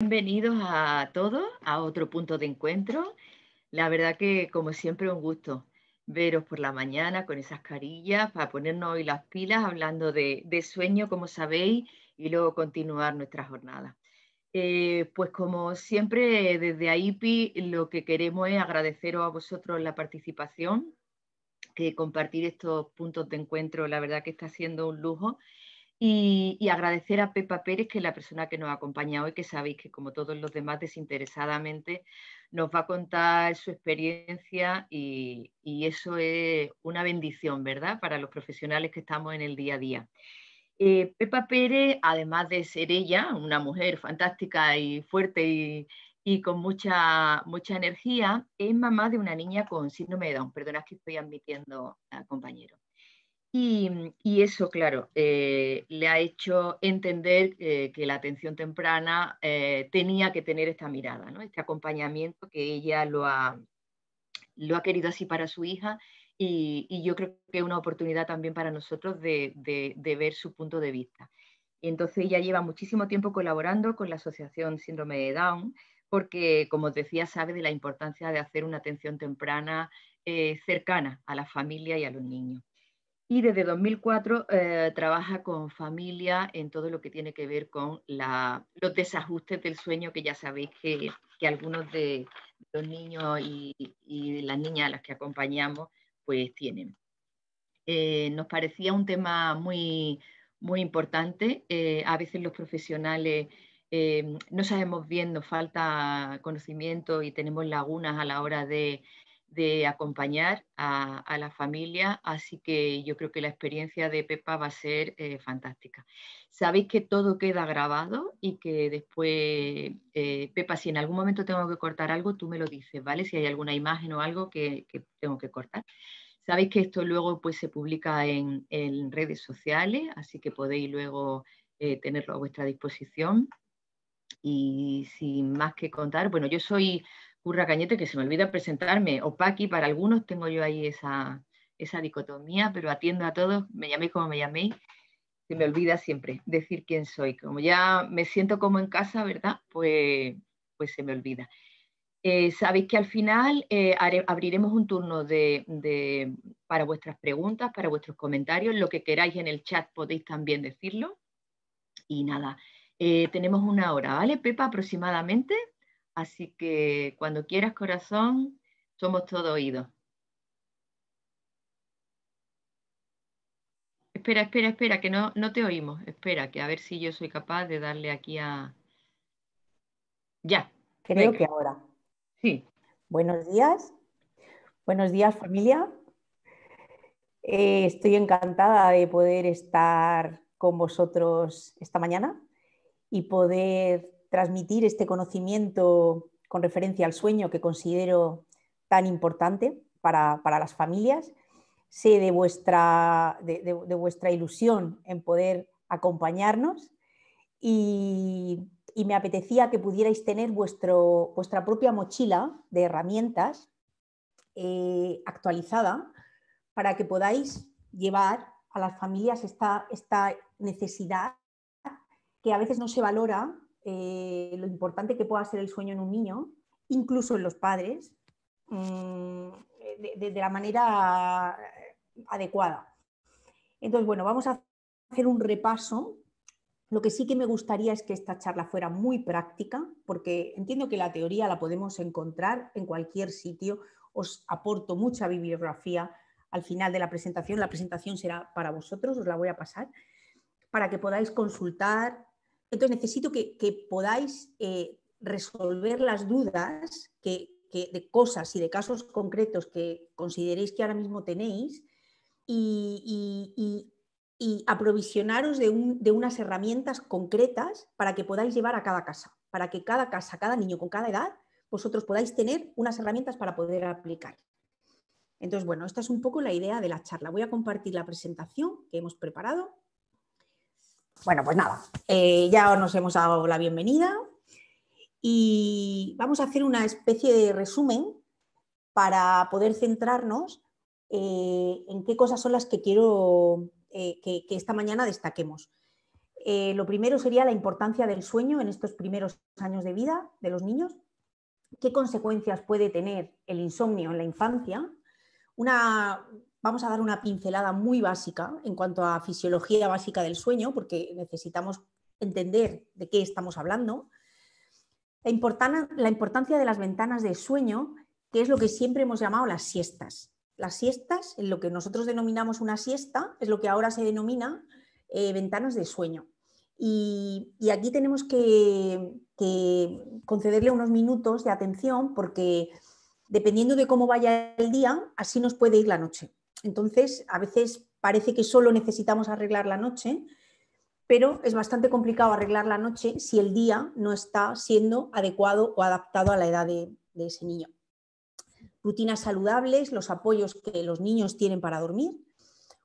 Bienvenidos a todos a otro punto de encuentro. La verdad que, como siempre, un gusto veros por la mañana con esas carillas para ponernos hoy las pilas hablando de, sueño, como sabéis, y luego continuar nuestra jornada. Eh, pues como siempre, desde AIPI lo que queremos es agradeceros a vosotros la participación, que eh, compartir estos puntos de encuentro, la verdad que está siendo un lujo y, agradecer a Pepa Pérez, que es la persona que nos acompaña hoy, que sabéis que como todos los demás desinteresadamente nos va a contar su experiencia y, eso es una bendición, ¿verdad? Para los profesionales que estamos en el día a día. Eh, Pepa Pérez, además de ser ella, una mujer fantástica y fuerte y, con mucha, mucha energía, es mamá de una niña con síndrome de Down. Perdonad que estoy admitiendo, compañero. Mm, y, eso, claro, eh, le ha hecho entender eh, que la atención temprana eh, tenía que tener esta mirada, este acompañamiento que ella lo ha, querido así para su hija y, yo creo que es una oportunidad también para nosotros de, ver su punto de vista. Entonces ella lleva muchísimo tiempo colaborando con la Asociación Síndrome de Down porque, como os decía, sabe de la importancia de hacer una atención temprana cercana a la familia y a los niños y desde 2004 eh, trabaja con familia en todo lo que tiene que ver con los desajustes del sueño, que ya sabéis que, algunos de los niños y, las niñas a las que acompañamos pues tienen. Eh, nos parecía un tema muy, muy importante. Eh, a veces los profesionales no sabemos bien, nos falta conocimiento y tenemos lagunas a la hora de de acompañar a, la familia, así que yo creo que la experiencia de Pepa va a ser eh, fantástica. Sabéis que todo queda grabado y que después, eh, Pepa, si en algún momento tengo que cortar algo, tú me lo dices, ¿vale? Si hay alguna imagen o algo que, tengo que cortar. Sabéis que esto luego pues, se publica en, redes sociales, así que podéis luego eh, tenerlo a vuestra disposición. Y sin más que contar, bueno, yo soy Curra Cañete, que se me olvida presentarme, o Paqui, para algunos tengo yo ahí esa, dicotomía, pero atiendo a todos, me llaméis como me llaméis, se me olvida siempre decir quién soy. Como ya me siento como en casa, ¿verdad? Pues, pues se me olvida. Eh, sabéis que al final eh, abriremos un turno para vuestras preguntas, para vuestros comentarios, lo que queráis en el chat podéis también decirlo. Y nada, eh, tenemos una hora, ¿vale, Pepa, aproximadamente? Así que cuando quieras, corazón, somos todo oídos. Espera, espera, espera, que no, no te oímos. Espera, que a ver si yo soy capaz de darle aquí a... Ya. Creo que ahora. Sí. Buenos días. Buenos días, familia. Eh, estoy encantada de poder estar con vosotros esta mañana y poder transmitir este conocimiento con referencia al sueño que considero tan importante para, las familias. Sé de vuestra, de, vuestra ilusión en poder acompañarnos y, me apetecía que pudierais tener vuestro, vuestra propia mochila de herramientas eh, actualizada para que podáis llevar a las familias esta necesidad que a veces no se valora eh, lo importante que pueda ser el sueño en un niño, incluso en los padres, mm, de la manera adecuada. Entonces, bueno, vamos a hacer un repaso lo que sí que me gustaría es que esta charla fuera muy práctica, porque entiendo que la teoría la podemos encontrar en cualquier sitio. Os aporto mucha bibliografía al final de la presentación. La presentación será para vosotros, os la voy a pasar, para que podáis consultar entonces necesito que, podáis eh, resolver las dudas que, de cosas y de casos concretos que consideréis que ahora mismo tenéis y, aprovisionaros de, de unas herramientas concretas para que podáis llevar a cada casa, para que cada casa, cada niño con cada edad, vosotros podáis tener unas herramientas para poder aplicar. Entonces, bueno, esta es un poco la idea de la charla. Voy a compartir la presentación que hemos preparado. Bueno, pues nada, eh, ya nos hemos dado la bienvenida y vamos a hacer una especie de resumen para poder centrarnos eh, en qué cosas son las que quiero eh, que, que, esta mañana destaquemos. lo primero sería la importancia del sueño en estos primeros años de vida de los niños, qué consecuencias puede tener el insomnio en la infancia, una, vamos a dar una pincelada muy básica en cuanto a fisiología básica del sueño, porque necesitamos entender de qué estamos hablando. La, importancia de las ventanas de sueño, que es lo que siempre hemos llamado las siestas. Las siestas, en lo que nosotros denominamos una siesta, es lo que ahora se denomina eh, ventanas de sueño. Y, aquí tenemos que concederle unos minutos de atención porque dependiendo de cómo vaya el día, así nos puede ir la noche. Entonces, a veces parece que solo necesitamos arreglar la noche, pero es bastante complicado arreglar la noche si el día no está siendo adecuado o adaptado a la edad de, ese niño. Rutinas saludables, los apoyos que los niños tienen para dormir,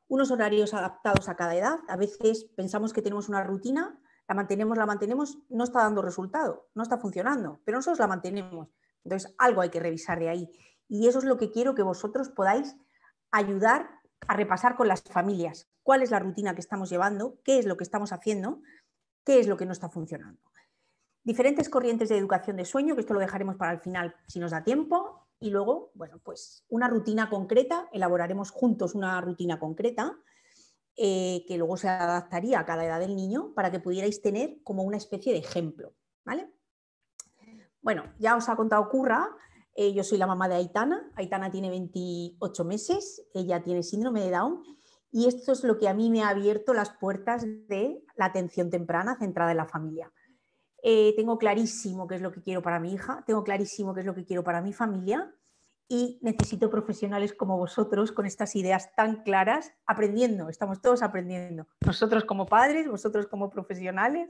unos horarios adaptados a cada edad. A veces pensamos que tenemos una rutina, la mantenemos, la mantenemos, no está dando resultado, no está funcionando, pero nosotros la mantenemos. Entonces, algo hay que revisar de ahí. Y eso es lo que quiero que vosotros podáis ayudar a repasar con las familias cuál es la rutina que estamos llevando, qué es lo que estamos haciendo, qué es lo que no está funcionando. Diferentes corrientes de educación de sueño, que esto lo dejaremos para el final si nos da tiempo, y luego, bueno, pues una rutina concreta, elaboraremos juntos una rutina concreta eh, que luego se adaptaría a cada edad del niño para que pudierais tener como una especie de ejemplo, ¿vale? Bueno, ya os ha contado Curra eh, yo soy la mamá de Aitana. Aitana tiene 28 meses, ella tiene síndrome de Down y esto es lo que a mí me ha abierto las puertas de la atención temprana centrada en la familia. Eh, tengo clarísimo qué es lo que quiero para mi hija, tengo clarísimo qué es lo que quiero para mi familia y necesito profesionales como vosotros con estas ideas tan claras, aprendiendo, estamos todos aprendiendo, nosotros como padres, vosotros como profesionales.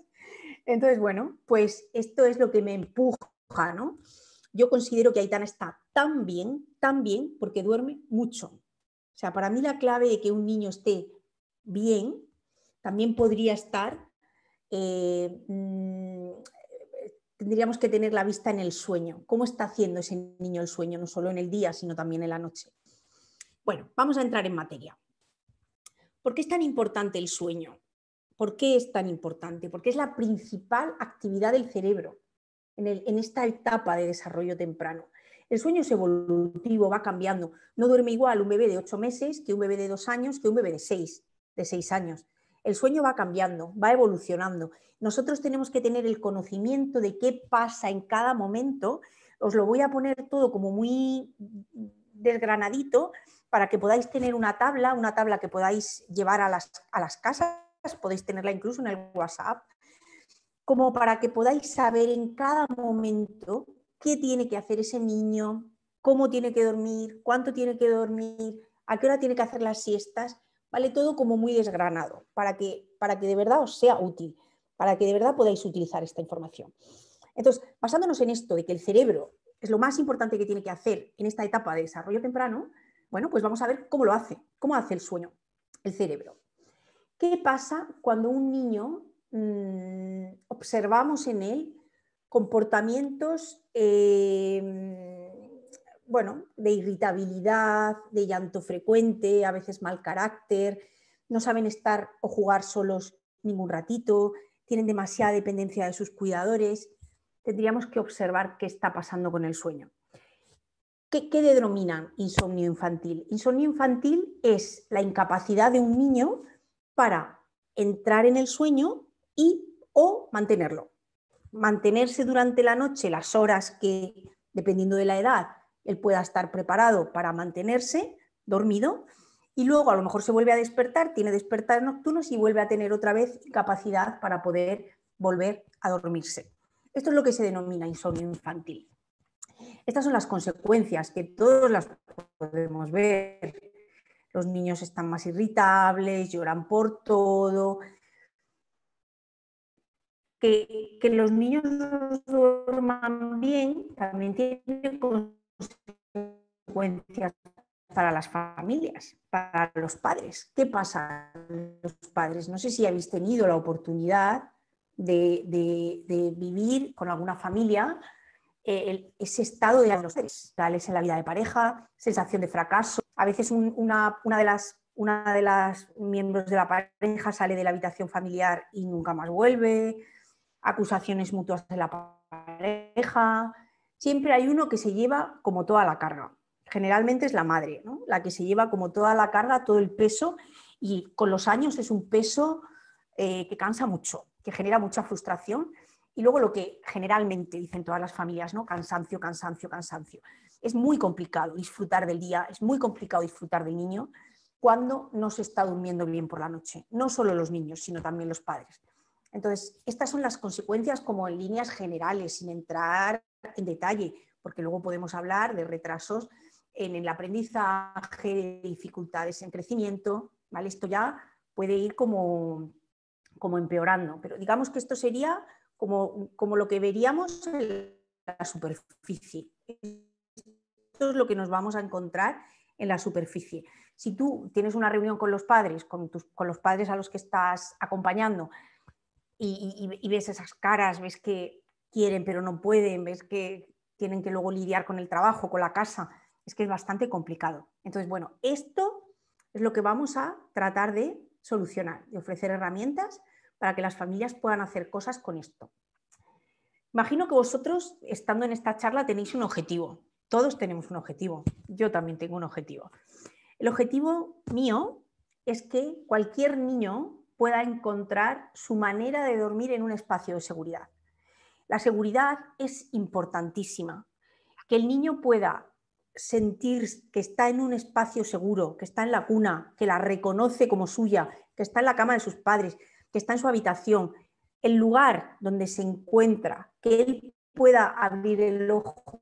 Entonces, bueno, pues esto es lo que me empuja, ¿no? Yo considero que Aitana está tan bien, tan bien, porque duerme mucho. O sea, para mí la clave de que un niño esté bien también podría estar, eh, mm, tendríamos que tener la vista en el sueño. ¿Cómo está haciendo ese niño el sueño? No solo en el día, sino también en la noche. Bueno, vamos a entrar en materia. ¿Por qué es tan importante el sueño? ¿Por qué es tan importante? Porque es la principal actividad del cerebro en, esta etapa de desarrollo temprano. El sueño es evolutivo, va cambiando. No duerme igual un bebé de ocho meses que un bebé de dos años que un bebé de 6, de seis años. El sueño va cambiando, va evolucionando. Nosotros tenemos que tener el conocimiento de qué pasa en cada momento. Os lo voy a poner todo como muy desgranadito para que podáis tener una tabla, una tabla que podáis llevar a las casas, podéis tenerla incluso en el WhatsApp, como para que podáis saber en cada momento qué tiene que hacer ese niño, cómo tiene que dormir, cuánto tiene que dormir, a qué hora tiene que hacer las siestas, ¿vale? Todo como muy desgranado, para que, para que de verdad os sea útil, para que de verdad podáis utilizar esta información. Entonces, basándonos en esto de que el cerebro es lo más importante que tiene que hacer en esta etapa de desarrollo temprano, bueno, pues vamos a ver cómo lo hace, cómo hace el sueño, el cerebro. ¿Qué pasa cuando un niño Mm, observamos en él comportamientos, em, bueno, de irritabilidad, de llanto frecuente, a veces mal carácter, no saben estar o jugar solos ningún ratito, tienen demasiada dependencia de sus cuidadores. Tendríamos que observar qué está pasando con el sueño. ¿Qué, denominan insomnio infantil? Insomnio infantil es la incapacidad de un niño para entrar en el sueño y o mantenerlo. Mantenerse durante la noche las horas que, dependiendo de la edad, él pueda estar preparado para mantenerse dormido y luego a lo mejor se vuelve a despertar, tiene despertar nocturnos y vuelve a tener otra vez capacidad para poder volver a dormirse. Esto es lo que se denomina insomnio infantil. Estas son las consecuencias que todos las podemos ver. Los niños están más irritables, lloran por todo, que, los niños duerman bien también tiene consecuencias para las familias, para los padres. ¿Qué pasa con los padres? No sé si habéis tenido la oportunidad de, vivir con alguna familia eh, ese estado de los en la vida de pareja, sensación de fracaso. A veces una de las miembros de la pareja sale de la habitación familiar y nunca más vuelve acusaciones mutuas de la pareja. Siempre hay uno que se lleva como toda la carga. Generalmente es la madre, la que se lleva como toda la carga, todo el peso, y con los años es un peso eh, que cansa mucho, que genera mucha frustración. Y luego lo que generalmente dicen todas las familias, ¿no? Cansancio, cansancio, cansancio. Es muy complicado disfrutar del día, es muy complicado disfrutar del niño cuando no se está durmiendo bien por la noche. No solo los niños, sino también los padres. Entonces, estas son las consecuencias como en líneas generales, sin entrar en detalle, porque luego podemos hablar de retrasos en el aprendizaje, de dificultades en crecimiento, Esto ya puede ir como, empeorando, pero digamos que esto sería como, lo que veríamos en la superficie. Esto es lo que nos vamos a encontrar en la superficie. Si tú tienes una reunión con los padres, con los padres a los que estás acompañando, y, ves esas caras, ves que quieren pero no pueden, ves que tienen que luego lidiar con el trabajo, con la casa, es que es bastante complicado. Entonces, bueno, esto es lo que vamos a tratar de solucionar, de ofrecer herramientas para que las familias puedan hacer cosas con esto. Imagino que vosotros, estando en esta charla, tenéis un objetivo. Todos tenemos un objetivo. Yo también tengo un objetivo. El objetivo mío es que cualquier niño pueda encontrar su manera de dormir en un espacio de seguridad. La seguridad es importantísima. Que el niño pueda sentir que está en un espacio seguro, que está en la cuna, que la reconoce como suya, que está en la cama de sus padres, que está en su habitación, el lugar donde se encuentra, que él pueda abrir el ojo,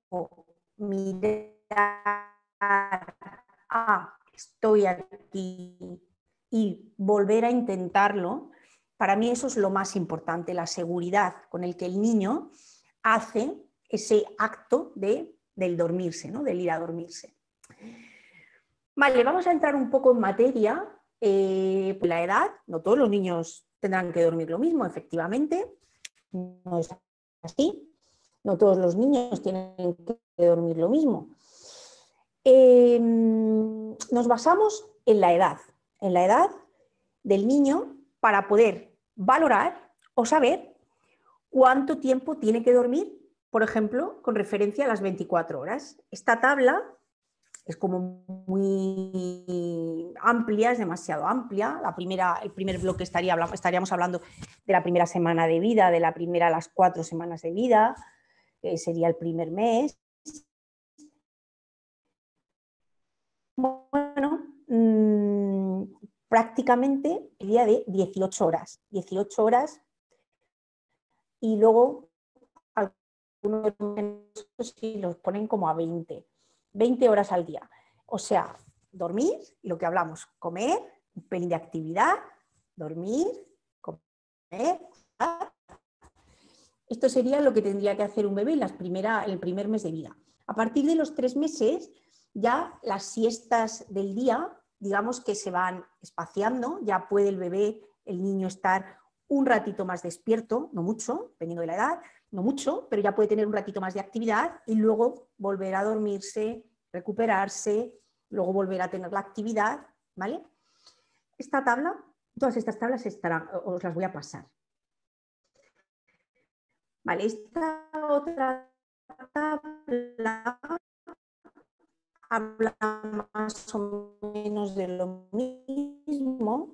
mirar, ah, estoy aquí, y volver a intentarlo, para mí eso es lo más importante, la seguridad con el que el niño hace ese acto de, del dormirse, ¿no? del ir a dormirse. Vale, vamos a entrar un poco en materia. Eh, la edad, no todos los niños tendrán que dormir lo mismo, efectivamente, no es así. No todos los niños tienen que dormir lo mismo. Eh, nos basamos en la edad, en la edad del niño para poder valorar o saber cuánto tiempo tiene que dormir, por ejemplo, con referencia a las 24 horas. Esta tabla es como muy amplia, es demasiado amplia. La primera, el primer bloque estaríamos hablando de la primera semana de vida, de la primera a las cuatro semanas de vida, eh, sería el primer mes, prácticamente el día de 18 horas. 18 horas y luego algunos si los ponen como a 20. 20 horas al día. O sea, dormir, lo que hablamos, comer, un pelín de actividad, dormir, comer. Esto sería lo que tendría que hacer un bebé en, en el primer mes de vida. A partir de los tres meses, ya las siestas del día digamos que se van espaciando, ya puede el bebé, el niño estar un ratito más despierto, no mucho, dependiendo de la edad, no mucho, pero ya puede tener un ratito más de actividad y luego volver a dormirse, recuperarse, luego volver a tener la actividad, ¿vale? Esta tabla, todas estas tablas estarán, os las voy a pasar. Vale, esta otra tabla habla más o menos de lo mismo.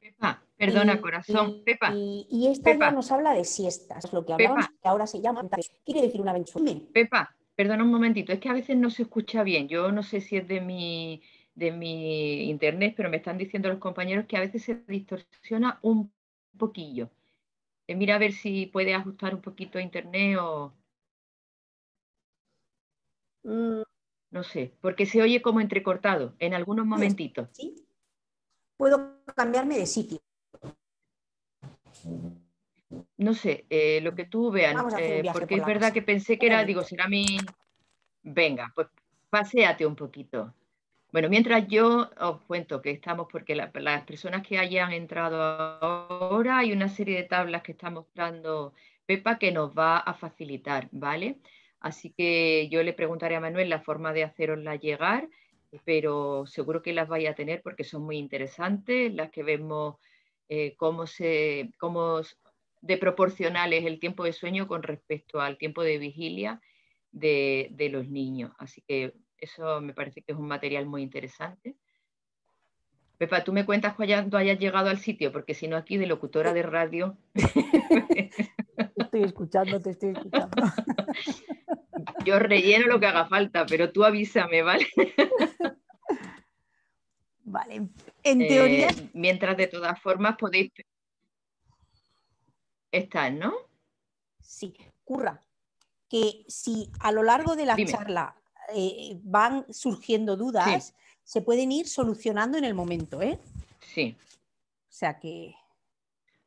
Pepa, perdona, corazón, y, Pepa. Y, esta ya nos habla de siestas, lo que hablamos, que ahora se llama. Quiere decir una aventura. Pepa, perdona un momentito, es que a veces no se escucha bien. Yo no sé si es de mi de mi internet, pero me están diciendo los compañeros que a veces se distorsiona un poquillo. Eh, mira a ver si puede ajustar un poquito internet o Mm. No sé, porque se oye como entrecortado en algunos momentitos. Sí. Puedo cambiarme de sitio. No sé, eh, lo que tú veas, eh, porque es verdad que pensé que era, digo, será mi... Venga, pues paséate un poquito. Bueno, mientras yo os cuento que estamos, porque las personas que hayan entrado ahora, hay una serie de tablas que está mostrando Pepa que nos va a facilitar, ¿vale? Así que yo le preguntaré a Manuel la forma de hacerosla llegar, pero seguro que las vaya a tener porque son muy interesantes, las que vemos eh, cómo, se, cómo de proporcional es el tiempo de sueño con respecto al tiempo de vigilia de, de los niños. Así que eso me parece que es un material muy interesante. Pepa, tú me cuentas cuando hayas llegado al sitio, porque si no aquí de locutora de radio. Estoy escuchando, te estoy escuchando. Yo relleno lo que haga falta, pero tú avísame, ¿vale? Vale, en eh, teoría. mientras de todas formas podéis. estar, ¿no? Sí, curra. Que si a lo largo de la charla eh, van surgiendo dudas, se pueden ir solucionando en el momento, ¿eh? Sí. O sea que.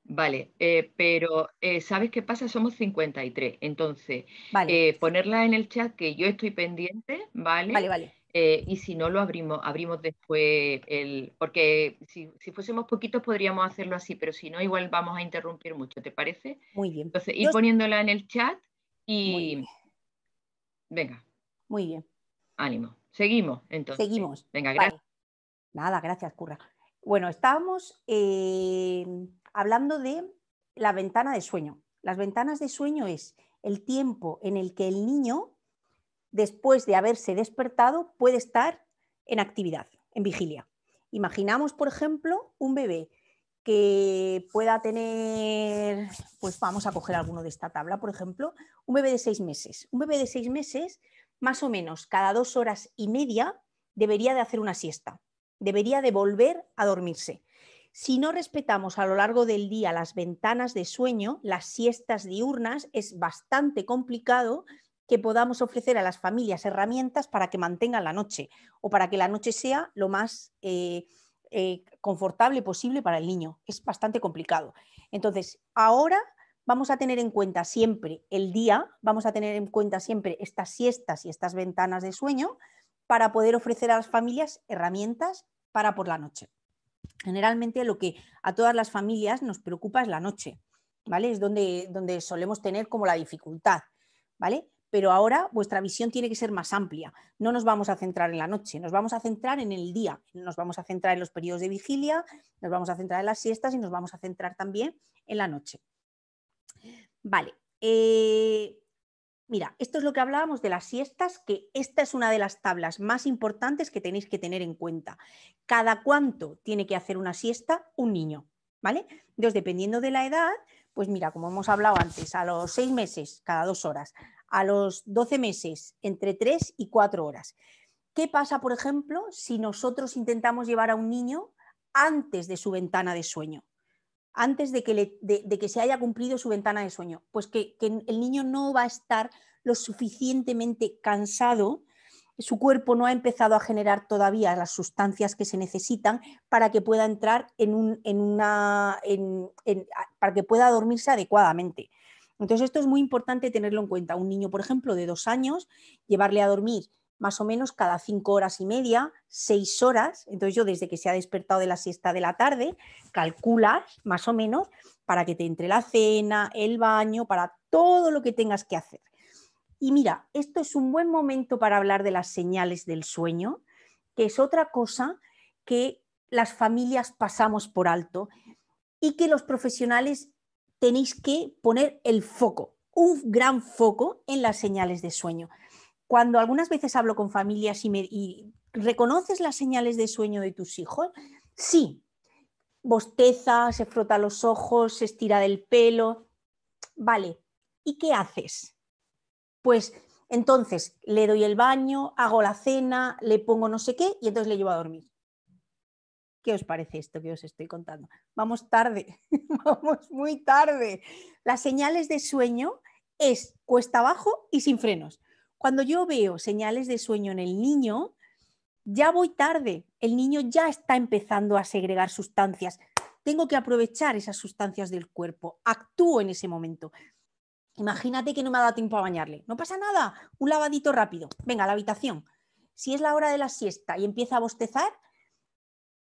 Vale, eh, pero eh, ¿sabes qué pasa? Somos 53. Entonces, vale. Eh, ponerla en el chat que yo estoy pendiente, ¿vale? Vale, vale. y si no lo abrimos, abrimos después el. Porque si, fuésemos poquitos podríamos hacerlo así, pero si no, igual vamos a interrumpir mucho, ¿te parece? Muy bien. Entonces, ir poniéndola en el chat y. Venga. Muy bien. Ánimo. Seguimos, entonces. Seguimos. Venga, gracias. Nada, gracias, Curra. Bueno, estábamos hablando de la ventana de sueño. Las ventanas de sueño es el tiempo en el que el niño, después de haberse despertado, puede estar en actividad, en vigilia. Imaginamos, por ejemplo, un bebé que pueda tener, pues vamos a coger alguno de esta tabla, por ejemplo, un bebé de seis meses. Un bebé de seis meses, más o menos cada dos horas y media, debería de hacer una siesta, debería de volver a dormirse. Si no respetamos a lo largo del día las ventanas de sueño, las siestas diurnas, es bastante complicado que podamos ofrecer a las familias herramientas para que mantengan la noche o para que la noche sea lo más eh, eh, confortable posible para el niño. Es bastante complicado. Entonces, ahora vamos a tener en cuenta siempre el día, vamos a tener en cuenta siempre estas siestas y estas ventanas de sueño para poder ofrecer a las familias herramientas para por la noche. Generalmente lo que a todas las familias nos preocupa es la noche, ¿vale? Es donde, donde solemos tener como la dificultad, ¿vale? Pero ahora vuestra visión tiene que ser más amplia. No nos vamos a centrar en la noche, nos vamos a centrar en el día, nos vamos a centrar en los periodos de vigilia, nos vamos a centrar en las siestas y nos vamos a centrar también en la noche. Vale, eh, Mira, esto es lo que hablábamos de las siestas, que esta es una de las tablas más importantes que tenéis que tener en cuenta. Cada cuánto tiene que hacer una siesta un niño, ¿vale? Entonces, dependiendo de la edad, pues mira, como hemos hablado antes, a los seis meses, cada dos horas, a los doce meses, entre tres y cuatro horas. ¿Qué pasa, por ejemplo, si nosotros intentamos llevar a un niño antes de su ventana de sueño? antes de que, se haya cumplido su ventana de sueño. Pues que, el niño no va a estar lo suficientemente cansado, su cuerpo no ha empezado a generar todavía las sustancias que se necesitan para que pueda entrar en, una. para que pueda dormirse adecuadamente. Entonces, esto es muy importante tenerlo en cuenta. Un niño, por ejemplo, de dos años, llevarle a dormir más o menos cada cinco horas y media, seis horas. Entonces yo desde que se ha despertado de la siesta de la tarde, calculas más o menos para que te entre la cena, el baño, para todo lo que tengas que hacer. Y mira, esto es un buen momento para hablar de las señales del sueño, que es otra cosa que las familias pasamos por alto y que los profesionales tenéis que poner el foco, un gran foco en las señales de sueño cuando algunas veces hablo con familias y, me, reconoces las señales de sueño de tus hijos, sí, bosteza, se frota los ojos, se estira del pelo, vale, ¿y qué haces? Pues entonces le doy el baño, hago la cena, le pongo no sé qué y entonces le llevo a dormir. ¿Qué os parece esto que os estoy contando? Vamos tarde, vamos muy tarde. Las señales de sueño es cuesta abajo y sin frenos. Cuando yo veo señales de sueño en el niño, ya voy tarde. El niño ya está empezando a segregar sustancias. Tengo que aprovechar esas sustancias del cuerpo. Actúo en ese momento. Imagínate que no me ha dado tiempo a bañarle. No pasa nada. Un lavadito rápido. Venga, a la habitación. Si es la hora de la siesta y empieza a bostezar,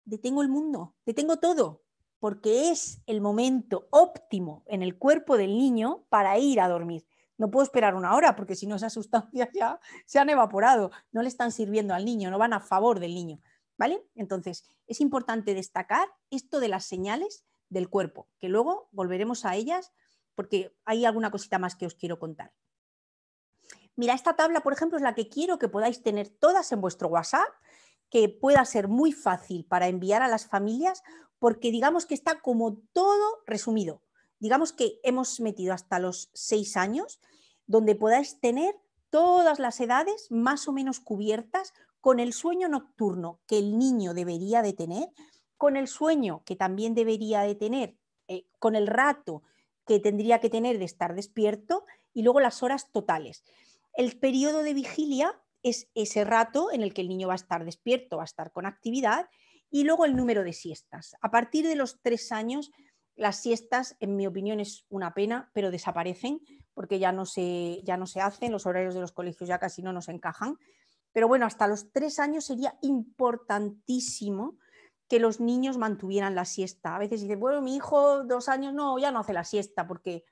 detengo el mundo, detengo todo, porque es el momento óptimo en el cuerpo del niño para ir a dormir. No puedo esperar una hora porque si no esas sustancias ya se han evaporado, no le están sirviendo al niño, no van a favor del niño. ¿Vale? Entonces, es importante destacar esto de las señales del cuerpo, que luego volveremos a ellas porque hay alguna cosita más que os quiero contar. Mira, esta tabla, por ejemplo, es la que quiero que podáis tener todas en vuestro WhatsApp, que pueda ser muy fácil para enviar a las familias, porque digamos que está como todo resumido digamos que hemos metido hasta los seis años, donde podáis tener todas las edades más o menos cubiertas con el sueño nocturno que el niño debería de tener, con el sueño que también debería de tener, eh, con el rato que tendría que tener de estar despierto y luego las horas totales. El periodo de vigilia es ese rato en el que el niño va a estar despierto, va a estar con actividad y luego el número de siestas. A partir de los tres años las siestas, en mi opinión, es una pena, pero desaparecen porque ya no se, ya no se hacen, los horarios de los colegios ya casi no nos encajan. Pero bueno, hasta los tres años sería importantísimo que los niños mantuvieran la siesta. A veces dicen, bueno, mi hijo dos años no, ya no hace la siesta porque...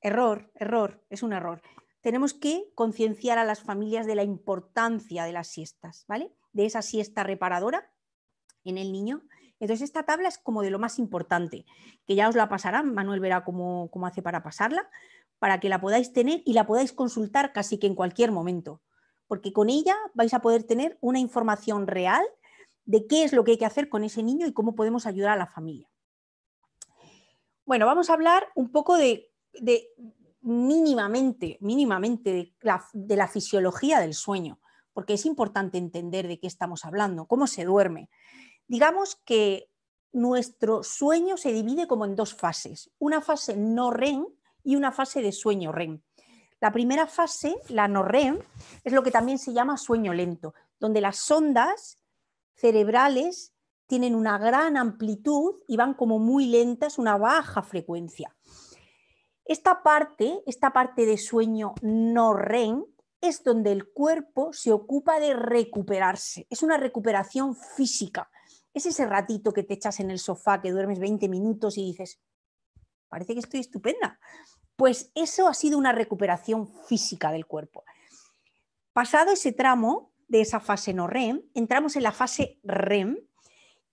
Error, error, es un error. Tenemos que concienciar a las familias de la importancia de las siestas, ¿vale? De esa siesta reparadora en el niño entonces, esta tabla es como de lo más importante, que ya os la pasarán, Manuel verá cómo, cómo hace para pasarla, para que la podáis tener y la podáis consultar casi que en cualquier momento, porque con ella vais a poder tener una información real de qué es lo que hay que hacer con ese niño y cómo podemos ayudar a la familia. Bueno, vamos a hablar un poco de, mínimamente, mínimamente de la, fisiología del sueño, porque es importante entender de qué estamos hablando, cómo se duerme. Digamos que nuestro sueño se divide como en dos fases, una fase no REM y una fase de sueño REM. La primera fase, la no REM, es lo que también se llama sueño lento, donde las ondas cerebrales tienen una gran amplitud y van como muy lentas, una baja frecuencia. Esta parte, esta parte de sueño no REM, es donde el cuerpo se ocupa de recuperarse. Es una recuperación física. Es ese ratito que te echas en el sofá, que duermes 20 minutos y dices, parece que estoy estupenda. Pues eso ha sido una recuperación física del cuerpo. Pasado ese tramo de esa fase no REM, entramos en la fase REM,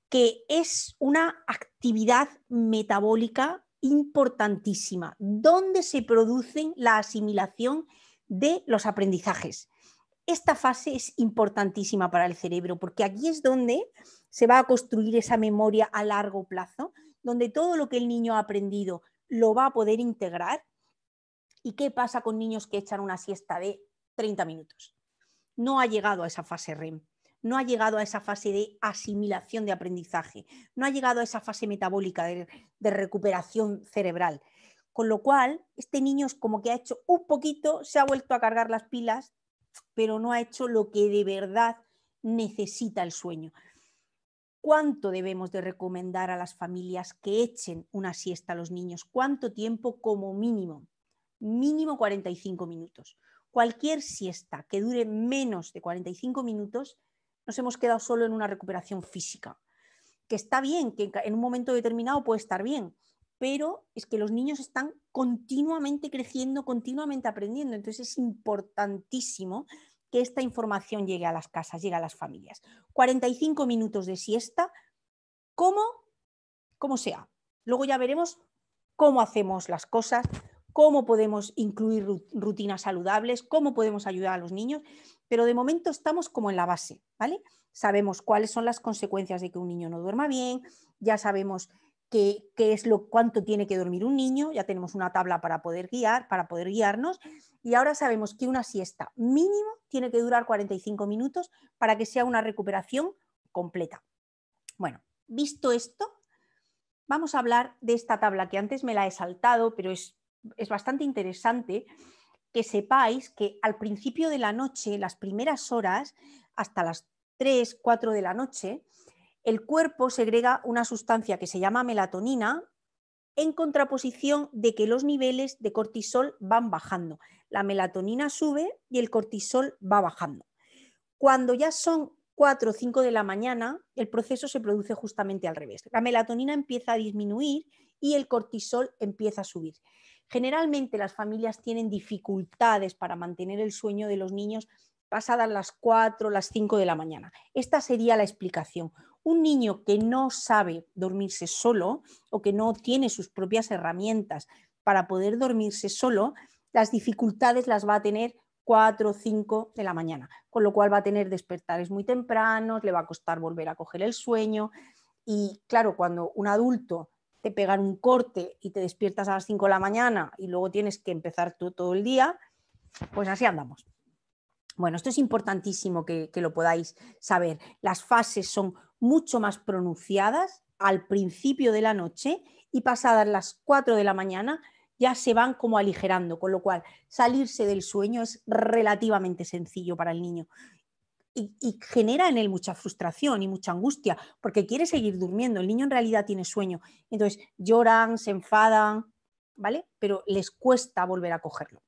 que es una actividad metabólica importantísima, donde se produce la asimilación de los aprendizajes. Esta fase es importantísima para el cerebro porque aquí es donde se va a construir esa memoria a largo plazo, donde todo lo que el niño ha aprendido lo va a poder integrar. ¿Y qué pasa con niños que echan una siesta de 30 minutos? No ha llegado a esa fase REM, no ha llegado a esa fase de asimilación de aprendizaje, no ha llegado a esa fase metabólica de, de recuperación cerebral. Con lo cual, este niño es como que ha hecho un poquito, se ha vuelto a cargar las pilas, pero no ha hecho lo que de verdad necesita el sueño. ¿Cuánto debemos de recomendar a las familias que echen una siesta a los niños? ¿Cuánto tiempo como mínimo? Mínimo 45 minutos. Cualquier siesta que dure menos de 45 minutos, nos hemos quedado solo en una recuperación física, que está bien, que en un momento determinado puede estar bien, pero es que los niños están continuamente creciendo, continuamente aprendiendo, entonces es importantísimo que esta información llegue a las casas, llegue a las familias. 45 minutos de siesta, como, sea. Luego ya veremos cómo hacemos las cosas, cómo podemos incluir rutinas saludables, cómo podemos ayudar a los niños, pero de momento estamos como en la base, ¿vale? Sabemos cuáles son las consecuencias de que un niño no duerma bien, ya sabemos qué, es lo, cuánto tiene que dormir un niño, ya tenemos una tabla para poder guiar, para poder guiarnos, y ahora sabemos que una siesta mínimo tiene que durar 45 minutos para que sea una recuperación completa. Bueno, visto esto, vamos a hablar de esta tabla que antes me la he saltado, pero es, es bastante interesante que sepáis que al principio de la noche, las primeras horas, hasta las 3, 4 de la noche, el cuerpo segrega una sustancia que se llama melatonina en contraposición de que los niveles de cortisol van bajando. La melatonina sube y el cortisol va bajando. Cuando ya son 4 o 5 de la mañana, el proceso se produce justamente al revés. La melatonina empieza a disminuir y el cortisol empieza a subir. Generalmente las familias tienen dificultades para mantener el sueño de los niños pasadas las 4, las 5 de la mañana. Esta sería la explicación. Un niño que no sabe dormirse solo o que no tiene sus propias herramientas para poder dormirse solo, las dificultades las va a tener 4 o 5 de la mañana, con lo cual va a tener despertares muy tempranos, le va a costar volver a coger el sueño. Y claro, cuando un adulto te pega un corte y te despiertas a las 5 de la mañana y luego tienes que empezar tú todo el día, pues así andamos. Bueno, esto es importantísimo que, lo podáis saber. Las fases son mucho más pronunciadas al principio de la noche y pasadas las 4 de la mañana ya se van como aligerando, con lo cual salirse del sueño es relativamente sencillo para el niño. Y, y, genera en él mucha frustración y mucha angustia, porque quiere seguir durmiendo, el niño en realidad tiene sueño. Entonces lloran, se enfadan, ¿vale? Pero les cuesta volver a cogerlo.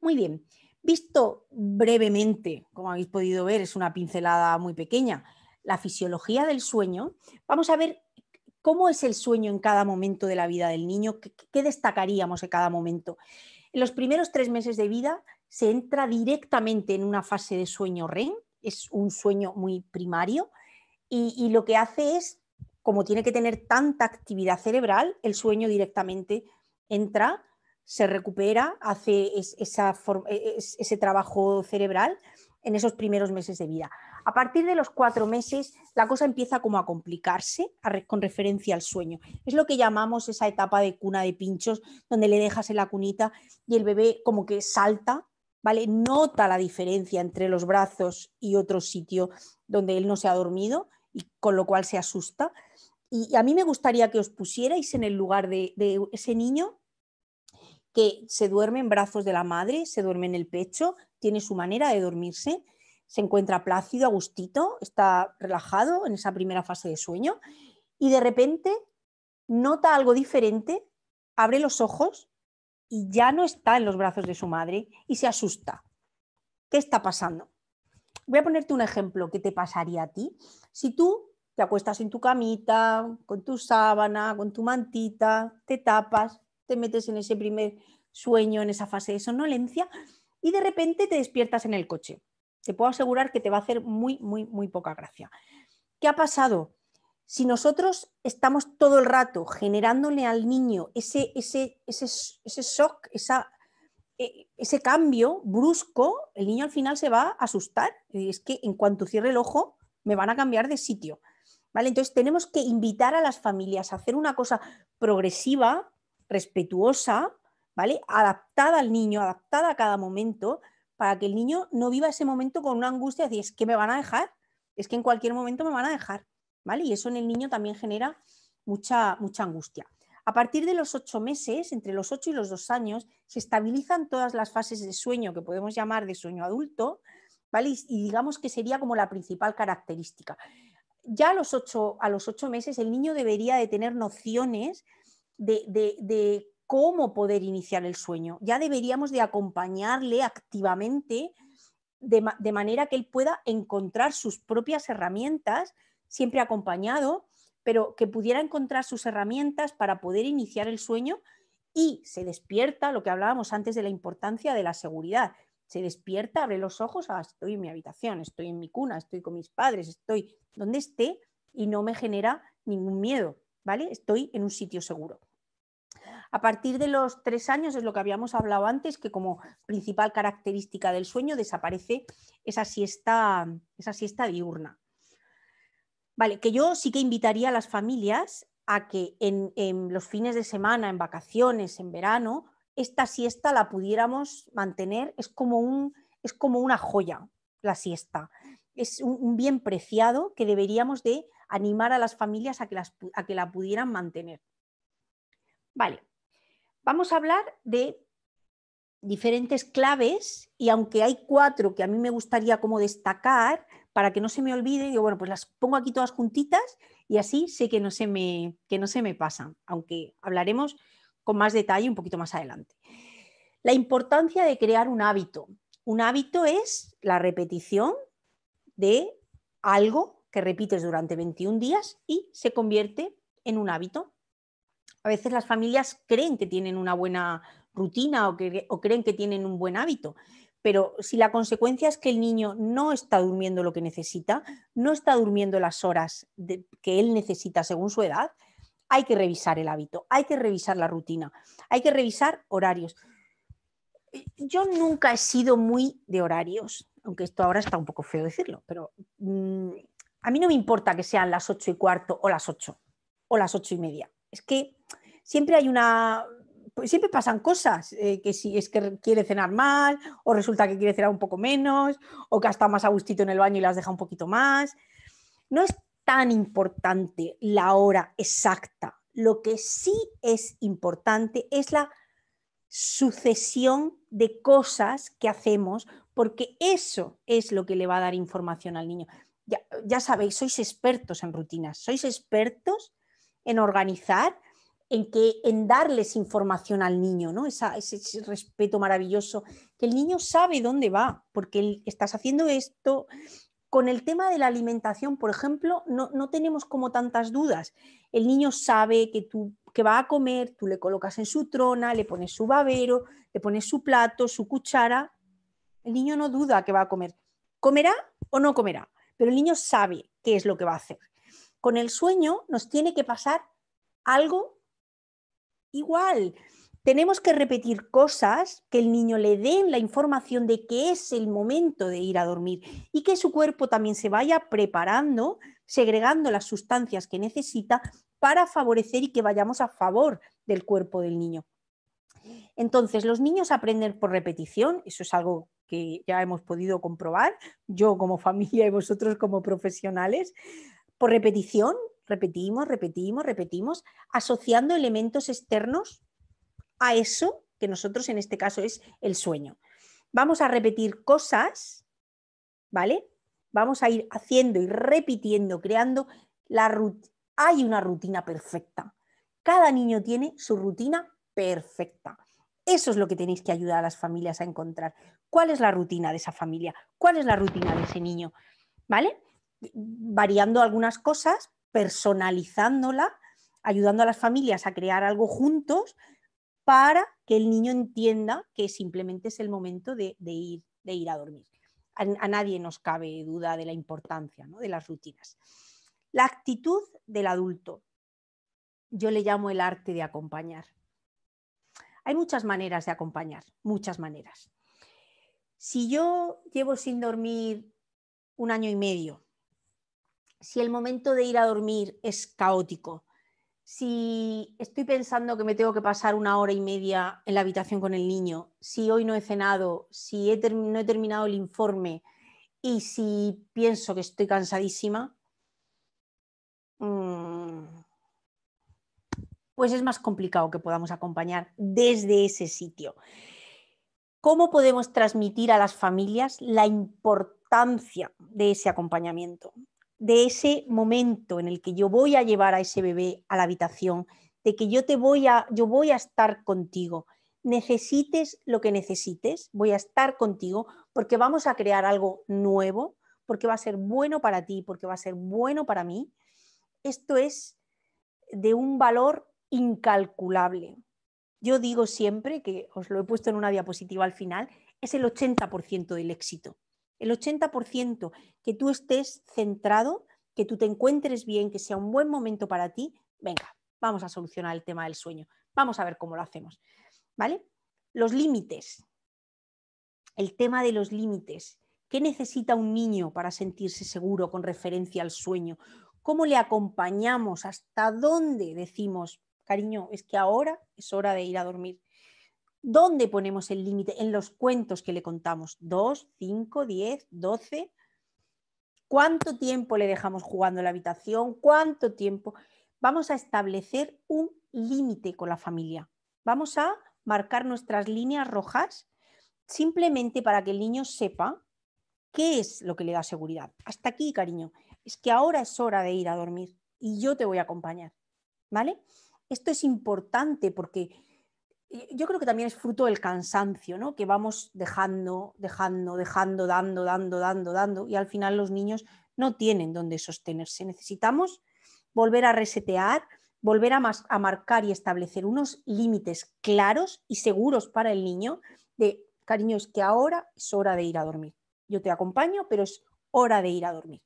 Muy bien, Visto brevemente, como habéis podido ver, es una pincelada muy pequeña, la fisiología del sueño, vamos a ver cómo es el sueño en cada momento de la vida del niño, qué, destacaríamos en cada momento. En los primeros tres meses de vida se entra directamente en una fase de sueño REM, es un sueño muy primario, y lo que hace es, como tiene que tener tanta actividad cerebral, el sueño directamente entra se recupera, hace esa e, ese trabajo cerebral en esos primeros meses de vida. A partir de los cuatro meses, la cosa empieza como a complicarse con referencia al sueño. Es lo que llamamos esa etapa de cuna de pinchos, donde le dejas en la cunita y el bebé como que salta, ¿vale? Nota la diferencia entre los brazos y otro sitio donde él no se ha dormido y con lo cual se asusta. Y, a mí me gustaría que os pusierais en el lugar de ese niño que se duerme en brazos de la madre, se duerme en el pecho, tiene su manera de dormirse, se encuentra plácido, a gustito, está relajado en esa primera fase de sueño y de repente nota algo diferente, abre los ojos y ya no está en los brazos de su madre y se asusta. ¿Qué está pasando? Voy a ponerte un ejemplo que te pasaría a ti. Si tú te acuestas en tu camita, con tu sábana, con tu mantita, te tapas, te metes en ese primer sueño, en esa fase de sonolencia y de repente te despiertas en el coche. Te puedo asegurar que te va a hacer muy, muy, muy poca gracia. ¿Qué ha pasado? Si nosotros estamos todo el rato generándole al niño ese, ese, ese, ese shock, esa, e, ese cambio brusco, el niño al final se va a asustar. es que en cuanto cierre el ojo, me van a cambiar de sitio. ¿Vale? Entonces tenemos que invitar a las familias a hacer una cosa progresiva, respetuosa, ¿vale? Adaptada al niño, adaptada a cada momento, para que el niño no viva ese momento con una angustia de es que me van a dejar, es que en cualquier momento me van a dejar, ¿vale? Y eso en el niño también genera mucha, mucha angustia. A partir de los ocho meses, entre los ocho y los dos años, se estabilizan todas las fases de sueño que podemos llamar de sueño adulto, ¿vale? Y, digamos que sería como la principal característica. Ya a los ocho, a los ocho meses el niño debería de tener nociones de, cómo poder iniciar el sueño. Ya deberíamos de acompañarle activamente de, manera que él pueda encontrar sus propias herramientas, siempre acompañado, pero que pudiera encontrar sus herramientas para poder iniciar el sueño y se despierta, lo que hablábamos antes de la importancia de la seguridad. Se despierta, abre los ojos, ah, estoy en mi habitación, estoy en mi cuna, estoy con mis padres, estoy donde esté y no me genera ningún miedo. ¿vale? Estoy en un sitio seguro. A partir de los tres años es lo que habíamos hablado antes, que como principal característica del sueño desaparece esa siesta, esa siesta diurna. Vale, que yo sí que invitaría a las familias a que en, en los fines de semana, en vacaciones, en verano, esta siesta la pudiéramos mantener. Es como, un, es como una joya la siesta. Es un, un bien preciado que deberíamos de animar a las familias a que, las, a que la pudieran mantener. Vale, vamos a hablar de diferentes claves y aunque hay cuatro que a mí me gustaría como destacar para que no se me olvide, yo bueno, pues las pongo aquí todas juntitas y así sé que no se me, que no se me pasan, aunque hablaremos con más detalle un poquito más adelante. La importancia de crear un hábito. Un hábito es la repetición de algo que repites durante 21 días y se convierte en un hábito. A veces las familias creen que tienen una buena rutina o, que, creen que tienen un buen hábito, pero si la consecuencia es que el niño no está durmiendo lo que necesita, no está durmiendo las horas que él necesita según su edad, hay que revisar el hábito, hay que revisar la rutina, hay que revisar horarios. Yo nunca he sido muy de horarios, aunque esto ahora está un poco feo decirlo, pero mm, a mí no me importa que sean las ocho y cuarto o las ocho o las ocho y media. Es que siempre hay una. Pues siempre pasan cosas, eh, que si es que quiere cenar mal o resulta que quiere cenar un poco menos, o que ha más a gustito en el baño y las deja un poquito más. No es tan importante la hora exacta. Lo que sí es importante es la sucesión de cosas que hacemos, porque eso es lo que le va a dar información al niño ya, sabéis, sois expertos en rutinas, sois expertos en organizar, en, que, en darles información al niño, ¿no? ese, respeto maravilloso, que el niño sabe dónde va, porque estás haciendo esto. Con el tema de la alimentación, por ejemplo, no, no tenemos como tantas dudas. El niño sabe que tú que va a comer, tú le colocas en su trona, le pones su babero, le pones su plato, su cuchara. El niño no duda que va a comer. ¿Comerá o no comerá? pero el niño sabe qué es lo que va a hacer. Con el sueño nos tiene que pasar algo igual. Tenemos que repetir cosas que el niño le den la información de que es el momento de ir a dormir y que su cuerpo también se vaya preparando, segregando las sustancias que necesita para favorecer y que vayamos a favor del cuerpo del niño. Entonces, los niños aprenden por repetición, eso es algo que ya hemos podido comprobar, yo como familia y vosotros como profesionales, por repetición, repetimos, repetimos, repetimos, asociando elementos externos a eso que nosotros en este caso es el sueño. Vamos a repetir cosas, ¿vale? Vamos a ir haciendo y repitiendo, creando la rutina. Hay una rutina perfecta. Cada niño tiene su rutina perfecta. Eso es lo que tenéis que ayudar a las familias a encontrar. ¿Cuál es la rutina de esa familia? ¿Cuál es la rutina de ese niño? ¿Vale? Variando algunas cosas, personalizándola, ayudando a las familias a crear algo juntos para que el niño entienda que simplemente es el momento de, ir, de ir, a dormir. A, nadie nos cabe duda de la importancia de las rutinas. La actitud del adulto. Yo le llamo el arte de acompañar. Hay muchas maneras de acompañar, muchas maneras. Si yo llevo sin dormir un año y medio, si el momento de ir a dormir es caótico, si estoy pensando que me tengo que pasar una hora y media en la habitación con el niño, si hoy no he cenado, si no he terminado el informe y si pienso que estoy cansadísima, mm, pues es más complicado que podamos acompañar desde ese sitio. ¿Cómo podemos transmitir a las familias la importancia de ese acompañamiento? De ese momento en el que yo voy a llevar a ese bebé a la habitación, de que yo te voy a, yo voy a estar contigo. Necesites lo que necesites, voy a estar contigo porque vamos a crear algo nuevo, porque va a ser bueno para ti, porque va a ser bueno para mí. Esto es de un valor incalculable. Yo digo siempre, que os lo he puesto en una diapositiva al final, es el 80% del éxito. El 80% que tú estés centrado, que tú te encuentres bien, que sea un buen momento para ti, venga, vamos a solucionar el tema del sueño. Vamos a ver cómo lo hacemos. ¿Vale? Los límites. El tema de los límites. ¿Qué necesita un niño para sentirse seguro con referencia al sueño? ¿Cómo le acompañamos? ¿Hasta dónde decimos, cariño, es que ahora es hora de ir a dormir. ¿Dónde ponemos el límite? En los cuentos que le contamos. dos, 5, 10, doce. ¿Cuánto tiempo le dejamos jugando en la habitación? ¿Cuánto tiempo? Vamos a establecer un límite con la familia. Vamos a marcar nuestras líneas rojas simplemente para que el niño sepa qué es lo que le da seguridad. Hasta aquí, cariño. Es que ahora es hora de ir a dormir y yo te voy a acompañar. ¿Vale? Esto es importante porque eh, yo creo que también es fruto del cansancio, ¿no? Que vamos dejando, dejando, dejando, dando, dando, dando, dando, y al final los niños no tienen dónde sostenerse. Necesitamos volver a resetear, volver a, a marcar y establecer unos límites claros y seguros para el niño de, cariño, es que ahora es hora de ir a dormir. Yo te acompaño, pero es hora de ir a dormir.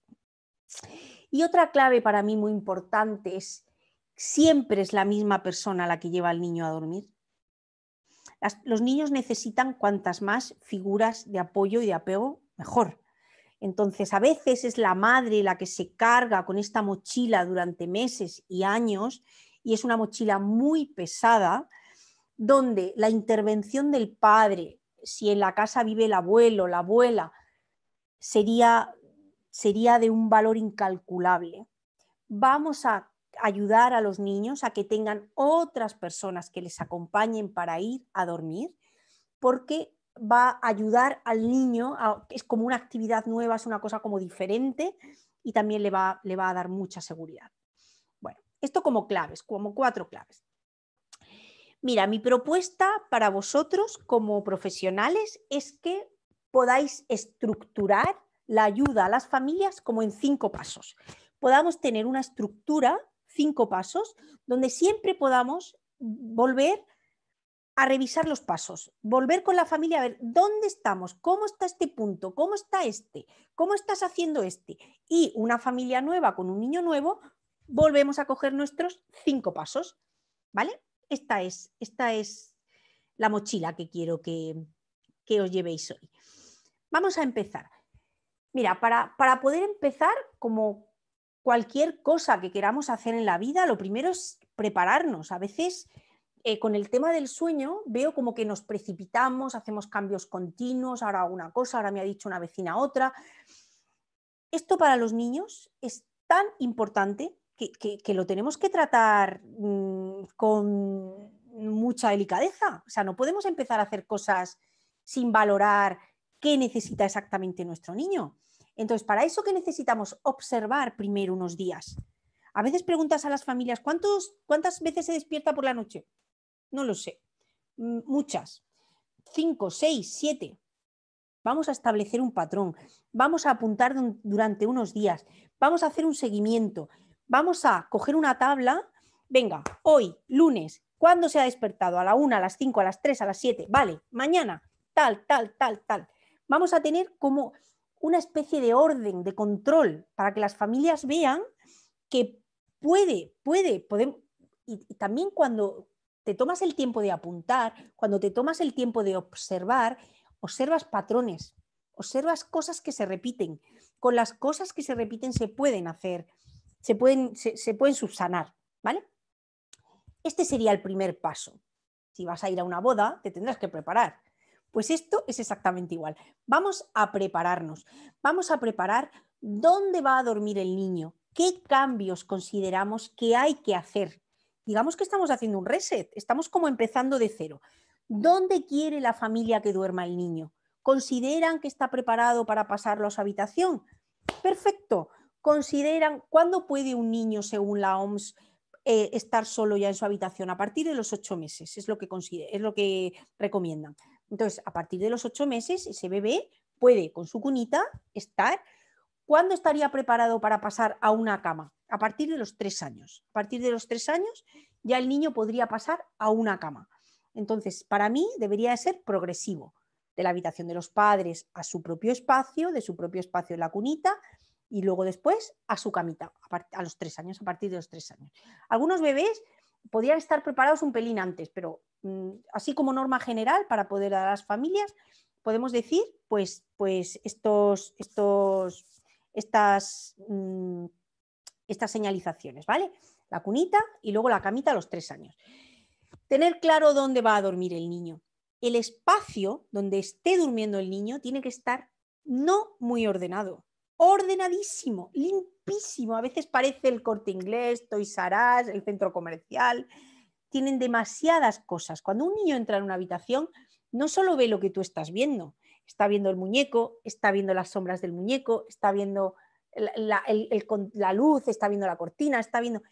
Y otra clave para mí muy importante es siempre es la misma persona la que lleva al niño a dormir. los niños necesitan cuantas más figuras de apoyo y de apego, mejor. Entonces, a veces es la madre la que se carga con esta mochila durante meses y años, y es una mochila muy pesada, donde la intervención del padre, si en la casa vive el abuelo, la abuela, sería, sería de un valor incalculable. Vamos a ayudar a los niños a que tengan otras personas que les acompañen para ir a dormir, porque va a ayudar al niño, es como una actividad nueva, es una cosa como diferente y también le va a dar mucha seguridad. Bueno, esto como claves, como cuatro claves. Mira, mi propuesta para vosotros como profesionales es que podáis estructurar la ayuda a las familias como en cinco pasos. Podamos tener una estructura cinco pasos, donde siempre podamos volver a revisar los pasos, volver con la familia a ver dónde estamos, cómo está este punto, cómo está este, cómo estás haciendo este. Y una familia nueva con un niño nuevo, volvemos a coger nuestros cinco pasos. ¿Vale? Esta es, esta es la mochila que quiero que, que os llevéis hoy. Vamos a empezar. Mira, para, para poder empezar, como, cualquier cosa que queramos hacer en la vida, lo primero es prepararnos. A veces eh, con el tema del sueño veo como que nos precipitamos, hacemos cambios continuos, ahora una cosa, ahora me ha dicho una vecina otra. Esto para los niños es tan importante que, lo tenemos que tratar mm, con mucha delicadeza. O sea, no podemos empezar a hacer cosas sin valorar qué necesita exactamente nuestro niño. Entonces, para eso que necesitamos observar primero unos días. A veces preguntas a las familias, ¿cuántos, ¿cuántas veces se despierta por la noche? No lo sé. Mm, muchas. Cinco, seis, siete. Vamos a establecer un patrón. Vamos a apuntar durante unos días. Vamos a hacer un seguimiento. Vamos a coger una tabla. Venga, hoy, lunes, ¿cuándo se ha despertado? A la una, a las cinco, a las tres, a las siete. Vale, mañana, tal, tal, tal, tal. Vamos a tener como una especie de orden, de control, para que las familias vean que puede, puede, podemos, y, también cuando te tomas el tiempo de apuntar, cuando te tomas el tiempo de observar, observas patrones, observas cosas que se repiten. Con las cosas que se repiten se pueden hacer, se pueden, se pueden subsanar, ¿vale? Este sería el primer paso. Si vas a ir a una boda, te tendrás que preparar. Pues esto es exactamente igual. Vamos a prepararnos, vamos a preparar dónde va a dormir el niño, qué cambios consideramos que hay que hacer. Digamos que estamos haciendo un reset, estamos como empezando de cero. ¿Dónde quiere la familia que duerma el niño? ¿Consideran que está preparado para pasarlo a su habitación? Perfecto. ¿Consideran cuándo puede un niño, según la OMS, eh, estar solo ya en su habitación? A partir de los ocho meses, es lo que, es lo que recomiendan. Entonces, a partir de los ocho meses, ese bebé puede con su cunita estar. ¿Cuándo estaría preparado para pasar a una cama? A partir de los tres años. A partir de los tres años ya el niño podría pasar a una cama. Entonces, para mí debería ser progresivo, de la habitación de los padres a su propio espacio, de su propio espacio en la cunita y luego después a su camita, a los tres años, a partir de los tres años. Algunos bebés podrían estar preparados un pelín antes, pero Mm, así como norma general para poder dar a las familias, podemos decir, pues, pues estos, estos, estas, mm, estas señalizaciones, ¿vale? La cunita y luego la camita a los tres años. Tener claro dónde va a dormir el niño. El espacio donde esté durmiendo el niño tiene que estar no muy ordenado, ordenadísimo, limpísimo. A veces parece el corte inglés, Toys el centro comercial, tienen demasiadas cosas. Cuando un niño entra en una habitación, no solo ve lo que tú estás viendo, está viendo el muñeco, está viendo las sombras del muñeco, está viendo la, luz, está viendo la cortina, está viendo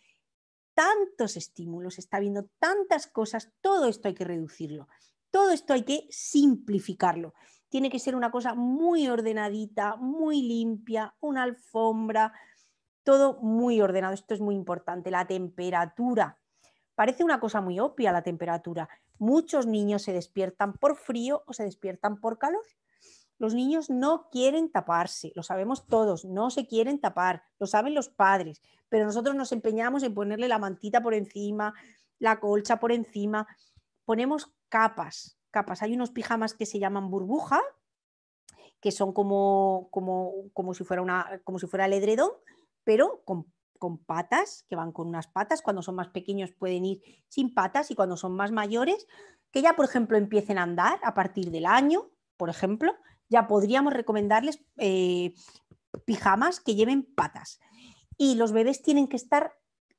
tantos estímulos, está viendo tantas cosas, todo esto hay que reducirlo, todo esto hay que simplificarlo. Tiene que ser una cosa muy ordenadita, muy limpia, una alfombra, todo muy ordenado. Esto es muy importante. La temperatura, Parece una cosa muy obvia la temperatura. Muchos niños se despiertan por frío o se despiertan por calor. Los niños no quieren taparse, lo sabemos todos, no se quieren tapar, lo saben los padres, pero nosotros nos empeñamos en ponerle la mantita por encima, la colcha por encima, ponemos capas, capas. Hay unos pijamas que se llaman burbuja, que son como, como, como, si, fuera una, como si fuera el edredón, pero con con patas, que van con unas patas, cuando son más pequeños pueden ir sin patas y cuando son más mayores, que ya, por ejemplo, empiecen a andar a partir del año, por ejemplo, ya podríamos recomendarles eh, pijamas que lleven patas. Y los bebés tienen que estar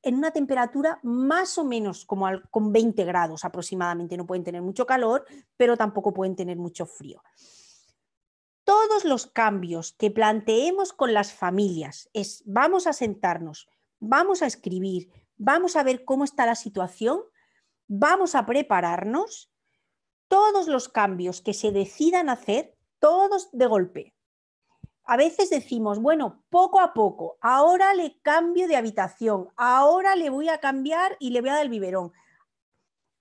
en una temperatura más o menos como con 20 grados aproximadamente. No pueden tener mucho calor, pero tampoco pueden tener mucho frío todos los cambios que planteemos con las familias es vamos a sentarnos, vamos a escribir, vamos a ver cómo está la situación, vamos a prepararnos, todos los cambios que se decidan hacer, todos de golpe. A veces decimos, bueno, poco a poco, ahora le cambio de habitación, ahora le voy a cambiar y le voy a dar el biberón.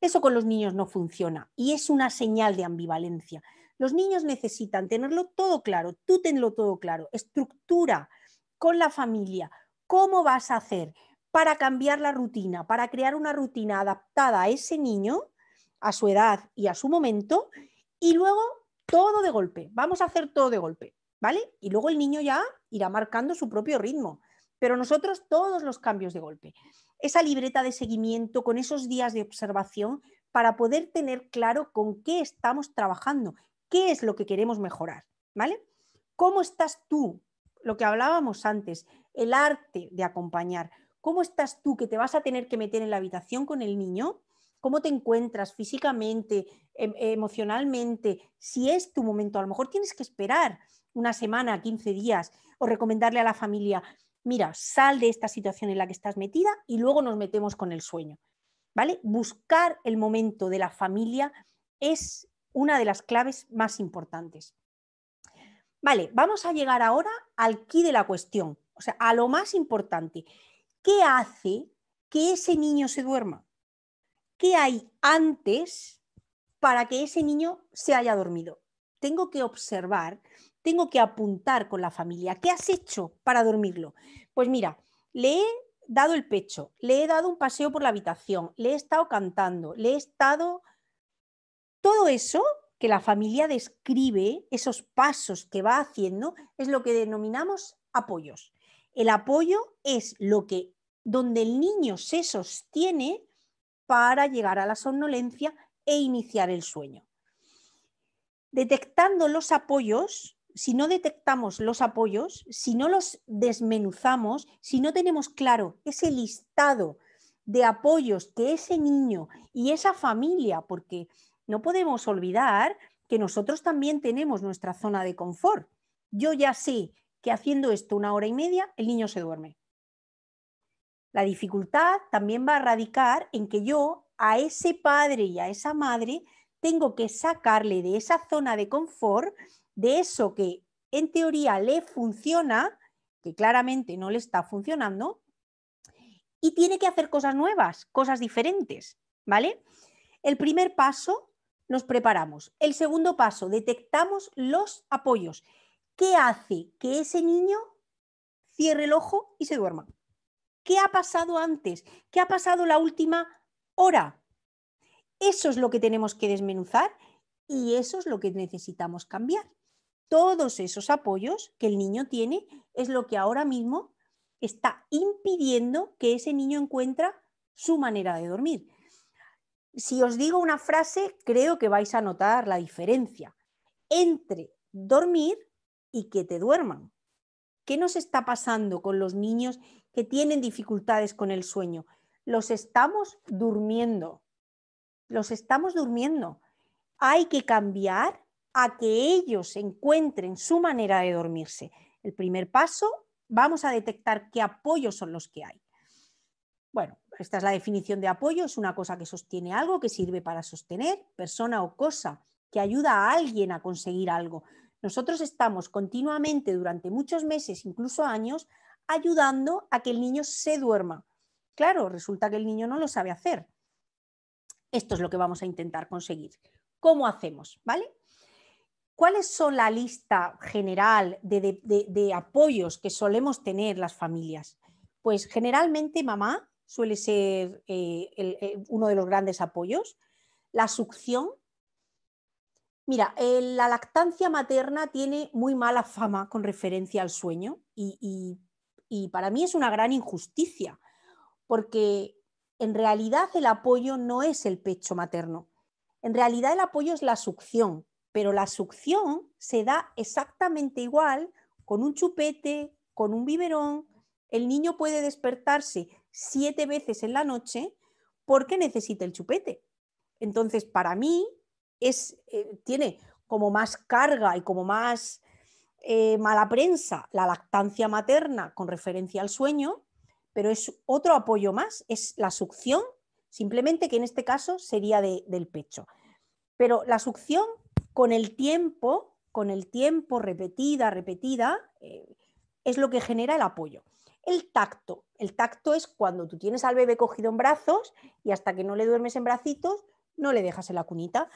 Eso con los niños no funciona y es una señal de ambivalencia. Los niños necesitan tenerlo todo claro, tú tenlo todo claro, estructura con la familia, cómo vas a hacer para cambiar la rutina, para crear una rutina adaptada a ese niño, a su edad y a su momento, y luego todo de golpe, vamos a hacer todo de golpe, ¿vale? Y luego el niño ya irá marcando su propio ritmo, pero nosotros todos los cambios de golpe. Esa libreta de seguimiento con esos días de observación para poder tener claro con qué estamos trabajando qué es lo que queremos mejorar, ¿vale? ¿Cómo estás tú? Lo que hablábamos antes, el arte de acompañar. ¿Cómo estás tú que te vas a tener que meter en la habitación con el niño? ¿Cómo te encuentras físicamente, em, emocionalmente? Si es tu momento, a lo mejor tienes que esperar una semana, 15 días, o recomendarle a la familia, mira, sal de esta situación en la que estás metida y luego nos metemos con el sueño. ¿Vale? Buscar el momento de la familia es una de las claves más importantes. Vale, vamos a llegar ahora al quid de la cuestión, o sea, a lo más importante. ¿Qué hace que ese niño se duerma? ¿Qué hay antes para que ese niño se haya dormido? Tengo que observar, tengo que apuntar con la familia. ¿Qué has hecho para dormirlo? Pues mira, le he dado el pecho, le he dado un paseo por la habitación, le he estado cantando, le he estado todo eso que la familia describe, esos pasos que va haciendo, es lo que denominamos apoyos. El apoyo es lo que donde el niño se sostiene para llegar a la somnolencia e iniciar el sueño. Detectando los apoyos, si no detectamos los apoyos, si no los desmenuzamos, si no tenemos claro ese listado de apoyos que ese niño y esa familia, porque no podemos olvidar que nosotros también tenemos nuestra zona de confort. Yo ya sé que haciendo esto una hora y media, el niño se duerme. La dificultad también va a radicar en que yo a ese padre y a esa madre tengo que sacarle de esa zona de confort, de eso que en teoría le funciona, que claramente no le está funcionando, y tiene que hacer cosas nuevas, cosas diferentes, ¿vale? El primer paso nos preparamos. El segundo paso, detectamos los apoyos. ¿Qué hace que ese niño cierre el ojo y se duerma? ¿Qué ha pasado antes? ¿Qué ha pasado la última hora? Eso es lo que tenemos que desmenuzar y eso es lo que necesitamos cambiar. Todos esos apoyos que el niño tiene es lo que ahora mismo está impidiendo que ese niño encuentra su manera de dormir. Si os digo una frase, creo que vais a notar la diferencia entre dormir y que te duerman. ¿Qué nos está pasando con los niños que tienen dificultades con el sueño? Los estamos durmiendo. Los estamos durmiendo. Hay que cambiar a que ellos encuentren su manera de dormirse. El primer paso, vamos a detectar qué apoyos son los que hay. Bueno, esta es la definición de apoyo, es una cosa que sostiene algo, que sirve para sostener, persona o cosa, que ayuda a alguien a conseguir algo. Nosotros estamos continuamente durante muchos meses, incluso años, ayudando a que el niño se duerma. Claro, resulta que el niño no lo sabe hacer. Esto es lo que vamos a intentar conseguir. ¿Cómo hacemos? ¿Vale? ¿Cuáles son la lista general de apoyos que solemos tener las familias? Pues generalmente mamá suele ser eh, eh, uno de los grandes apoyos. La succión. Mira, la lactancia materna tiene muy mala fama con referencia al sueño y para mí es una gran injusticia, porque en realidad el apoyo no es el pecho materno, en realidad el apoyo es la succión, pero la succión se da exactamente igual con un chupete, con un biberón. El niño puede despertarse siete veces en la noche porque necesita el chupete. Entonces, para mí, es, eh, tiene como más carga y como más eh, mala prensa la lactancia materna con referencia al sueño, pero es otro apoyo más, es la succión, simplemente que en este caso sería del pecho. Pero la succión con el tiempo, con el tiempo repetida, repetida, eh, es lo que genera el apoyo. El tacto. El tacto es cuando tú tienes al bebé cogido en brazos y hasta que no le duermes en bracitos, no le dejas en la cunita.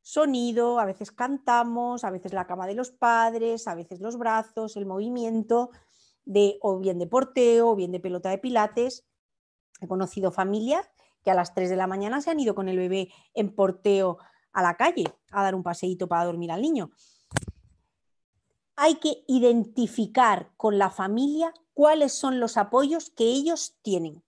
Sonido, a veces cantamos, a veces la cama de los padres, a veces los brazos, el movimiento, de, o bien de porteo, o bien de pelota de pilates. He conocido familias que a las 3 de la mañana se han ido con el bebé en porteo a la calle a dar un paseíto para dormir al niño hay que identificar con la familia cuáles son los apoyos que ellos tienen.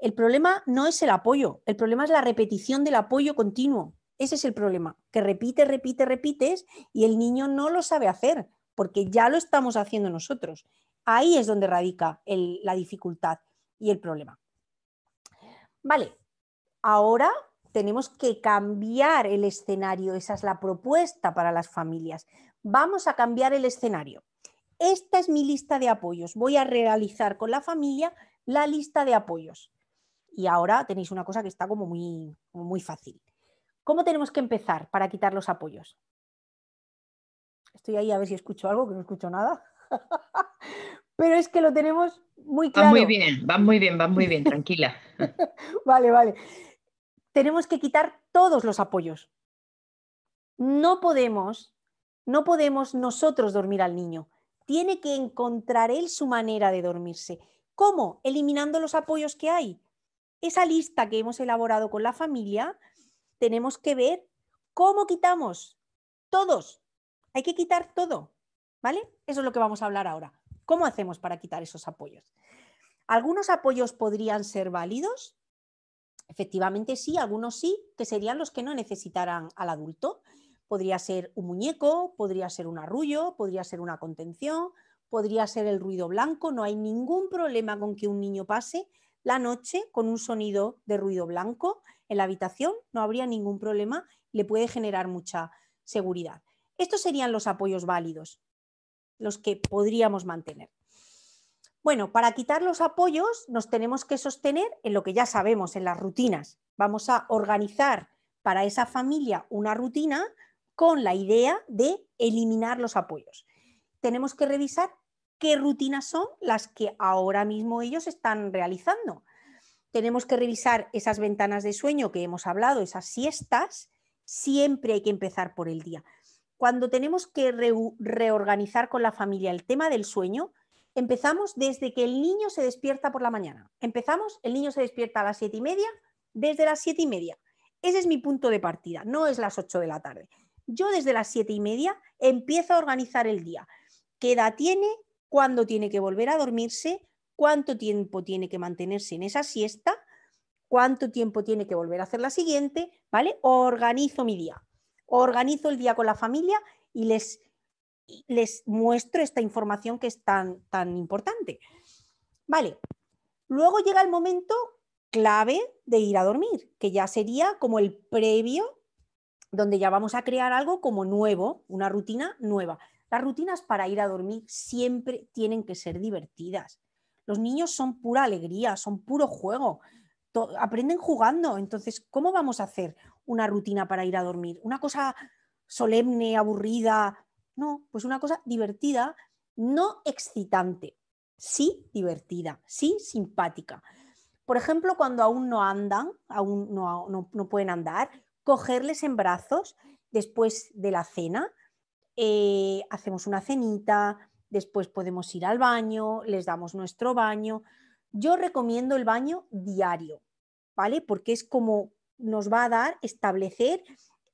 El problema no es el apoyo, el problema es la repetición del apoyo continuo. Ese es el problema, que repite, repite, repites y el niño no lo sabe hacer porque ya lo estamos haciendo nosotros. Ahí es donde radica la dificultad y el problema. Vale, ahora tenemos que cambiar el escenario, esa es la propuesta para las familias vamos a cambiar el escenario. Esta es mi lista de apoyos. Voy a realizar con la familia la lista de apoyos. Y ahora tenéis una cosa que está como muy, muy fácil. ¿Cómo tenemos que empezar para quitar los apoyos? Estoy ahí a ver si escucho algo, que no escucho nada. Pero es que lo tenemos muy claro. Va muy bien, va muy bien, va muy bien, tranquila. vale, vale. Tenemos que quitar todos los apoyos. No podemos no podemos nosotros dormir al niño. Tiene que encontrar él su manera de dormirse. ¿Cómo? Eliminando los apoyos que hay. Esa lista que hemos elaborado con la familia, tenemos que ver cómo quitamos todos. Hay que quitar todo, ¿vale? Eso es lo que vamos a hablar ahora. ¿Cómo hacemos para quitar esos apoyos? Algunos apoyos podrían ser válidos, efectivamente sí, algunos sí, que serían los que no necesitarán al adulto. Podría ser un muñeco, podría ser un arrullo, podría ser una contención, podría ser el ruido blanco. No hay ningún problema con que un niño pase la noche con un sonido de ruido blanco en la habitación. No habría ningún problema, le puede generar mucha seguridad. Estos serían los apoyos válidos, los que podríamos mantener. Bueno, para quitar los apoyos nos tenemos que sostener en lo que ya sabemos, en las rutinas. Vamos a organizar para esa familia una rutina con la idea de eliminar los apoyos. Tenemos que revisar qué rutinas son las que ahora mismo ellos están realizando. Tenemos que revisar esas ventanas de sueño que hemos hablado, esas siestas. Siempre hay que empezar por el día. Cuando tenemos que reorganizar con la familia el tema del sueño, empezamos desde que el niño se despierta por la mañana. Empezamos, el niño se despierta a las siete y media, desde las siete y media. Ese es mi punto de partida, no es las 8 de la tarde yo desde las siete y media empiezo a organizar el día. ¿Qué edad tiene? ¿Cuándo tiene que volver a dormirse? ¿Cuánto tiempo tiene que mantenerse en esa siesta? ¿Cuánto tiempo tiene que volver a hacer la siguiente? ¿Vale? Organizo mi día. Organizo el día con la familia y les, les muestro esta información que es tan, tan importante. Vale. Luego llega el momento clave de ir a dormir, que ya sería como el previo donde ya vamos a crear algo como nuevo, una rutina nueva. Las rutinas para ir a dormir siempre tienen que ser divertidas. Los niños son pura alegría, son puro juego, aprenden jugando. Entonces, ¿cómo vamos a hacer una rutina para ir a dormir? Una cosa solemne, aburrida. No, pues una cosa divertida, no excitante, sí divertida, sí simpática. Por ejemplo, cuando aún no andan, aún no, pueden andar, cogerles en brazos después de la cena, eh, hacemos una cenita, después podemos ir al baño, les damos nuestro baño. Yo recomiendo el baño diario, ¿vale? Porque es como nos va a dar establecer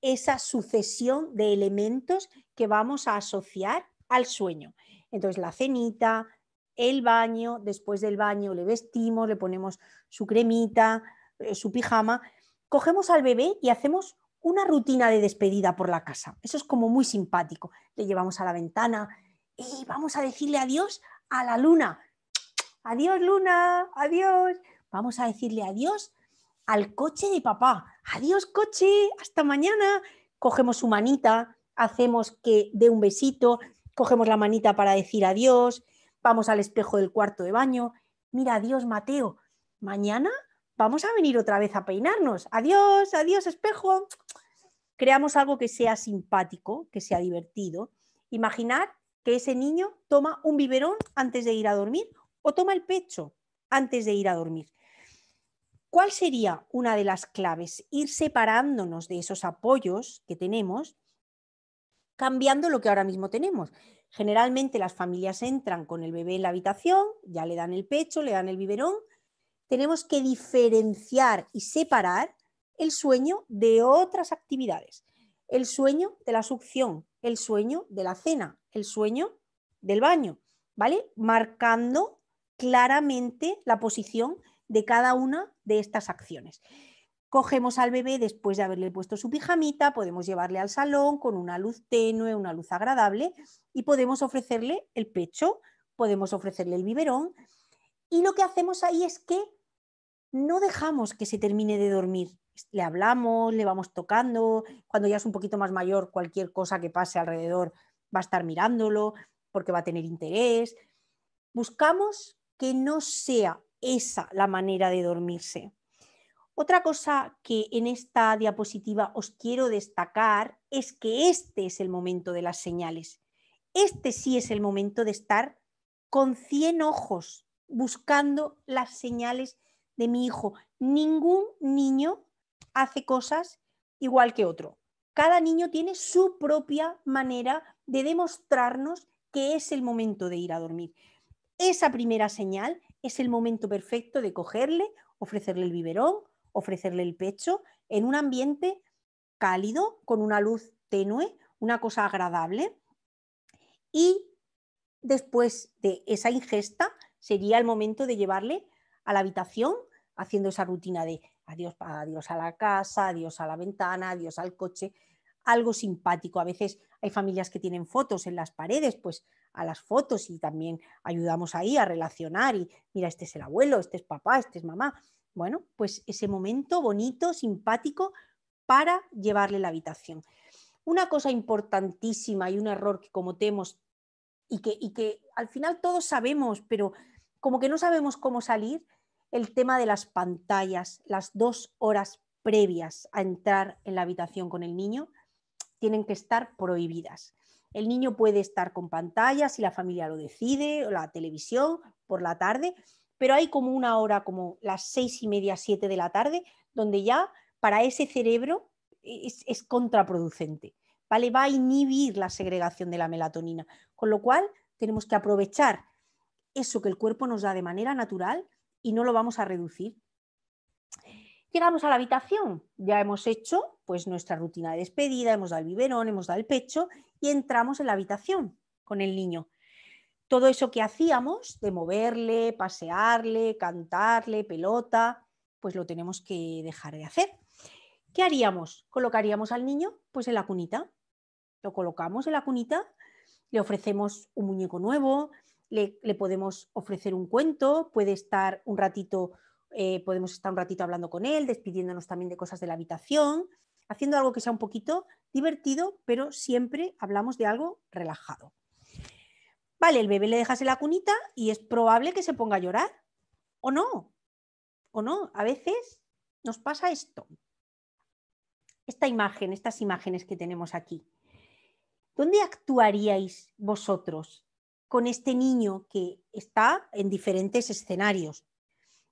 esa sucesión de elementos que vamos a asociar al sueño. Entonces, la cenita, el baño, después del baño le vestimos, le ponemos su cremita, eh, su pijama, cogemos al bebé y hacemos una rutina de despedida por la casa. Eso es como muy simpático. Le llevamos a la ventana y vamos a decirle adiós a la luna. Adiós luna, adiós. Vamos a decirle adiós al coche de papá. Adiós coche, hasta mañana. Cogemos su manita, hacemos que dé un besito, cogemos la manita para decir adiós, vamos al espejo del cuarto de baño. Mira, adiós Mateo, mañana vamos a venir otra vez a peinarnos. Adiós, adiós espejo. Creamos algo que sea simpático, que sea divertido. Imaginar que ese niño toma un biberón antes de ir a dormir o toma el pecho antes de ir a dormir. ¿Cuál sería una de las claves? Ir separándonos de esos apoyos que tenemos, cambiando lo que ahora mismo tenemos. Generalmente las familias entran con el bebé en la habitación, ya le dan el pecho, le dan el biberón, tenemos que diferenciar y separar el sueño de otras actividades. El sueño de la succión, el sueño de la cena, el sueño del baño, ¿vale? Marcando claramente la posición de cada una de estas acciones. Cogemos al bebé después de haberle puesto su pijamita, podemos llevarle al salón con una luz tenue, una luz agradable y podemos ofrecerle el pecho, podemos ofrecerle el biberón. Y lo que hacemos ahí es que no dejamos que se termine de dormir. Le hablamos, le vamos tocando, cuando ya es un poquito más mayor, cualquier cosa que pase alrededor va a estar mirándolo porque va a tener interés. Buscamos que no sea esa la manera de dormirse. Otra cosa que en esta diapositiva os quiero destacar es que este es el momento de las señales. Este sí es el momento de estar con 100 ojos buscando las señales de mi hijo. Ningún niño hace cosas igual que otro. Cada niño tiene su propia manera de demostrarnos que es el momento de ir a dormir. Esa primera señal es el momento perfecto de cogerle, ofrecerle el biberón, ofrecerle el pecho, en un ambiente cálido, con una luz tenue, una cosa agradable. Y después de esa ingesta sería el momento de llevarle a la habitación haciendo esa rutina de adiós, a la casa, adiós a la ventana, adiós al coche, algo simpático. A veces hay familias que tienen fotos en las paredes, pues a las fotos y también ayudamos ahí a relacionar y mira, este es el abuelo, este es papá, este es mamá. Bueno, pues ese momento bonito, simpático, para llevarle la habitación. Una cosa importantísima y un error que cometemos y y que al final todos sabemos, pero como que no sabemos cómo salir, el tema de las pantallas, las dos horas previas a entrar en la habitación con el niño tienen que estar prohibidas. El niño puede estar con pantallas si la familia lo decide, o la televisión por la tarde, pero hay como una hora, como las seis y media, siete de la tarde, donde ya para ese cerebro e-, es, contraproducente. ¿vale? Va a inhibir la segregación de la melatonina, con lo cual tenemos que aprovechar eso que el cuerpo nos da de manera natural y no lo vamos a reducir. Llegamos a la habitación, ya hemos hecho pues nuestra rutina de despedida, hemos dado el biberón, hemos dado el pecho y entramos en la habitación con el niño. Todo eso que hacíamos de moverle, pasearle, cantarle, pelota, pues lo tenemos que dejar de hacer. ¿Qué haríamos? ¿Colocaríamos al niño? Pues en la cunita. Lo colocamos en la cunita, le ofrecemos un muñeco nuevo, le, podemos ofrecer un cuento, puede estar un ratito, eh, podemos estar un ratito hablando con él, despidiéndonos también de cosas de la habitación, haciendo algo que sea un poquito divertido, pero siempre hablamos de algo relajado. Vale, el bebé le dejas en la cunita y es probable que se ponga a llorar, o no, o no, a veces nos pasa esto. Esta imagen, estas imágenes que tenemos aquí. ¿Dónde actuaríais vosotros con este niño que está en diferentes escenarios.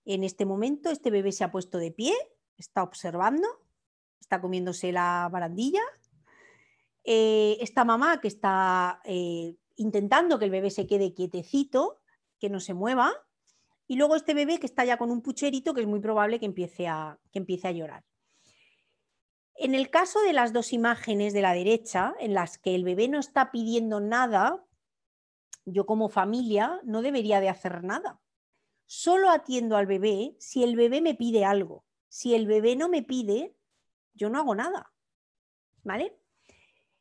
En este momento este bebé se ha puesto de pie, está observando, está comiéndose la barandilla. Eh, esta mamá que está eh, intentando que el bebé se quede quietecito, que no se mueva. Y luego este bebé que está ya con un pucherito que es muy probable que empiece a, que empiece a llorar. En el caso de las dos imágenes de la derecha, en las que el bebé no está pidiendo nada yo como familia no debería de hacer nada. Solo atiendo al bebé si el bebé me pide algo. Si el bebé no me pide, yo no hago nada. ¿Vale?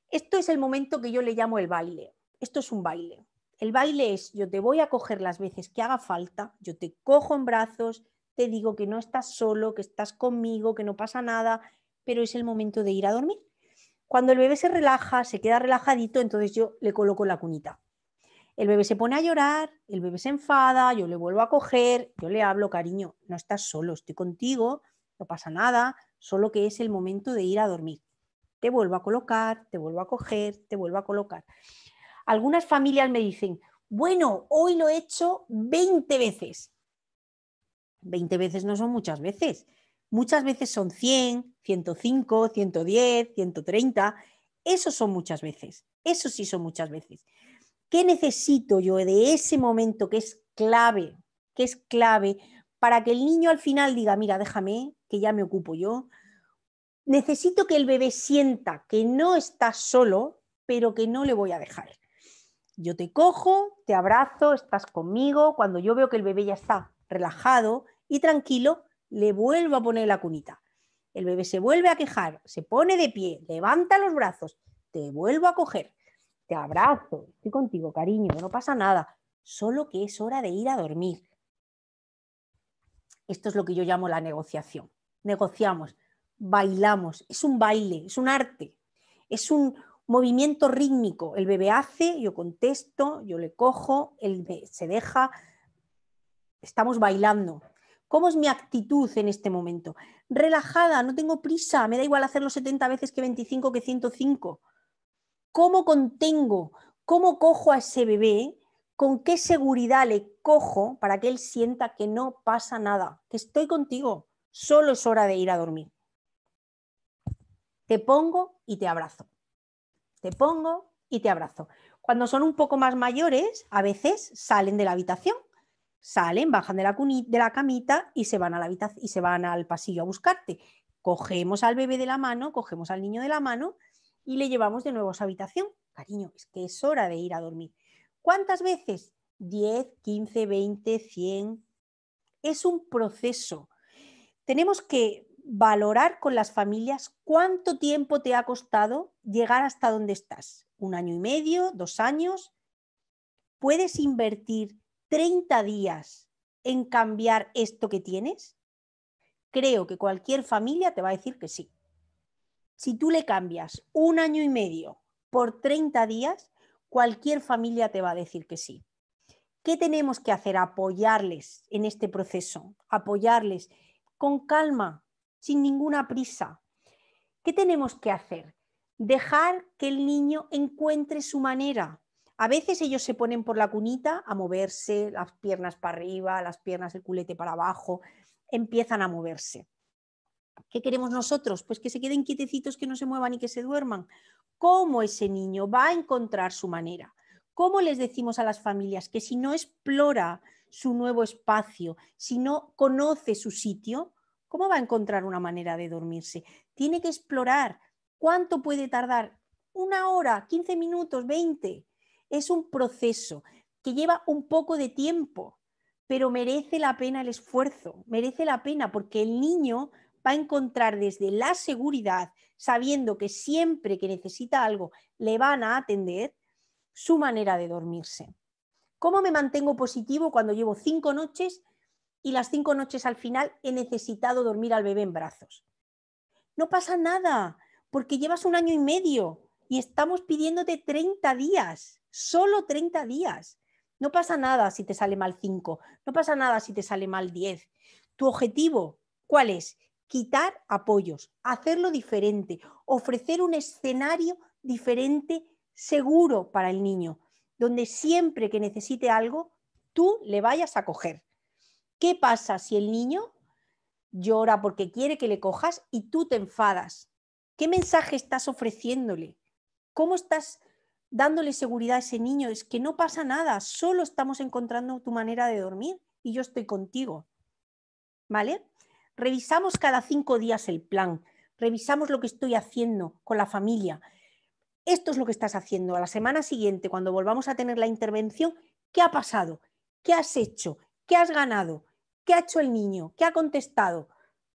Esto es el momento que yo le llamo el baile. Esto es un baile. El baile es yo te voy a coger las veces que haga falta, yo te cojo en brazos, te digo que no estás solo, que estás conmigo, que no pasa nada, pero es el momento de ir a dormir. Cuando el bebé se relaja, se queda relajadito, entonces yo le coloco la cunita. El bebé se pone a llorar, el bebé se enfada, yo le vuelvo a coger, yo le hablo, cariño, no estás solo, estoy contigo, no pasa nada, solo que es el momento de ir a dormir. Te vuelvo a colocar, te vuelvo a coger, te vuelvo a colocar. Algunas familias me dicen, bueno, hoy lo he hecho 20 veces. 20 veces no son muchas veces. Muchas veces son 100, 105, 110, 130. Eso son muchas veces. Eso sí son muchas veces. ¿Qué necesito yo de ese momento que es clave, que es clave para que el niño al final diga, mira, déjame, que ya me ocupo yo? Necesito que el bebé sienta que no está solo, pero que no le voy a dejar. Yo te cojo, te abrazo, estás conmigo, cuando yo veo que el bebé ya está relajado y tranquilo, le vuelvo a poner la cunita. El bebé se vuelve a quejar, se pone de pie, levanta los brazos, te vuelvo a coger te abrazo, estoy contigo, cariño, no pasa nada, solo que es hora de ir a dormir. Esto es lo que yo llamo la negociación. Negociamos, bailamos, es un baile, es un arte, es un movimiento rítmico. El bebé hace, yo contesto, yo le cojo, él se deja, estamos bailando. ¿Cómo es mi actitud en este momento? Relajada, no tengo prisa, me da igual hacerlo 70 veces que 25 que 105. ¿Cómo contengo? ¿Cómo cojo a ese bebé? ¿Con qué seguridad le cojo para que él sienta que no pasa nada? Que estoy contigo. Solo es hora de ir a dormir. Te pongo y te abrazo. Te pongo y te abrazo. Cuando son un poco más mayores, a veces salen de la habitación, salen, bajan de la, de la camita y se van a la y se van al pasillo a buscarte. Cogemos al bebé de la mano, cogemos al niño de la mano y le llevamos de nuevo a su habitación. Cariño, es que es hora de ir a dormir. ¿Cuántas veces? 10, 15, 20, 100. Es un proceso. Tenemos que valorar con las familias cuánto tiempo te ha costado llegar hasta donde estás. Un año y medio, dos años. ¿Puedes invertir 30 días en cambiar esto que tienes? Creo que cualquier familia te va a decir que sí. Si tú le cambias un año y medio por 30 días, cualquier familia te va a decir que sí. ¿Qué tenemos que hacer? Apoyarles en este proceso, apoyarles con calma, sin ninguna prisa. ¿Qué tenemos que hacer? Dejar que el niño encuentre su manera. A veces ellos se ponen por la cunita a moverse, las piernas para arriba, las piernas, del culete para abajo, empiezan a moverse. ¿Qué queremos nosotros? Pues que se queden quietecitos, que no se muevan y que se duerman. ¿Cómo ese niño va a encontrar su manera? ¿Cómo les decimos a las familias que si no explora su nuevo espacio, si no conoce su sitio, ¿cómo va a encontrar una manera de dormirse? Tiene que explorar. ¿Cuánto puede tardar? Una hora, 15 minutos, 20. Es un proceso que lleva un poco de tiempo, pero merece la pena el esfuerzo, merece la pena porque el niño va a encontrar desde la seguridad, sabiendo que siempre que necesita algo le van a atender, su manera de dormirse. ¿Cómo me mantengo positivo cuando llevo cinco noches y las cinco noches al final he necesitado dormir al bebé en brazos? No pasa nada, porque llevas un año y medio y estamos pidiéndote 30 días, solo 30 días. No pasa nada si te sale mal 5, no pasa nada si te sale mal 10. Tu objetivo, ¿cuál es? quitar apoyos, hacerlo diferente, ofrecer un escenario diferente seguro para el niño, donde siempre que necesite algo, tú le vayas a coger. ¿Qué pasa si el niño llora porque quiere que le cojas y tú te enfadas? ¿Qué mensaje estás ofreciéndole? ¿Cómo estás dándole seguridad a ese niño? Es que no pasa nada, solo estamos encontrando tu manera de dormir y yo estoy contigo. ¿Vale? revisamos cada cinco días el plan, revisamos lo que estoy haciendo con la familia. Esto es lo que estás haciendo. A la semana siguiente, cuando volvamos a tener la intervención, ¿qué ha pasado? ¿Qué has hecho? ¿Qué has ganado? ¿Qué ha hecho el niño? ¿Qué ha contestado?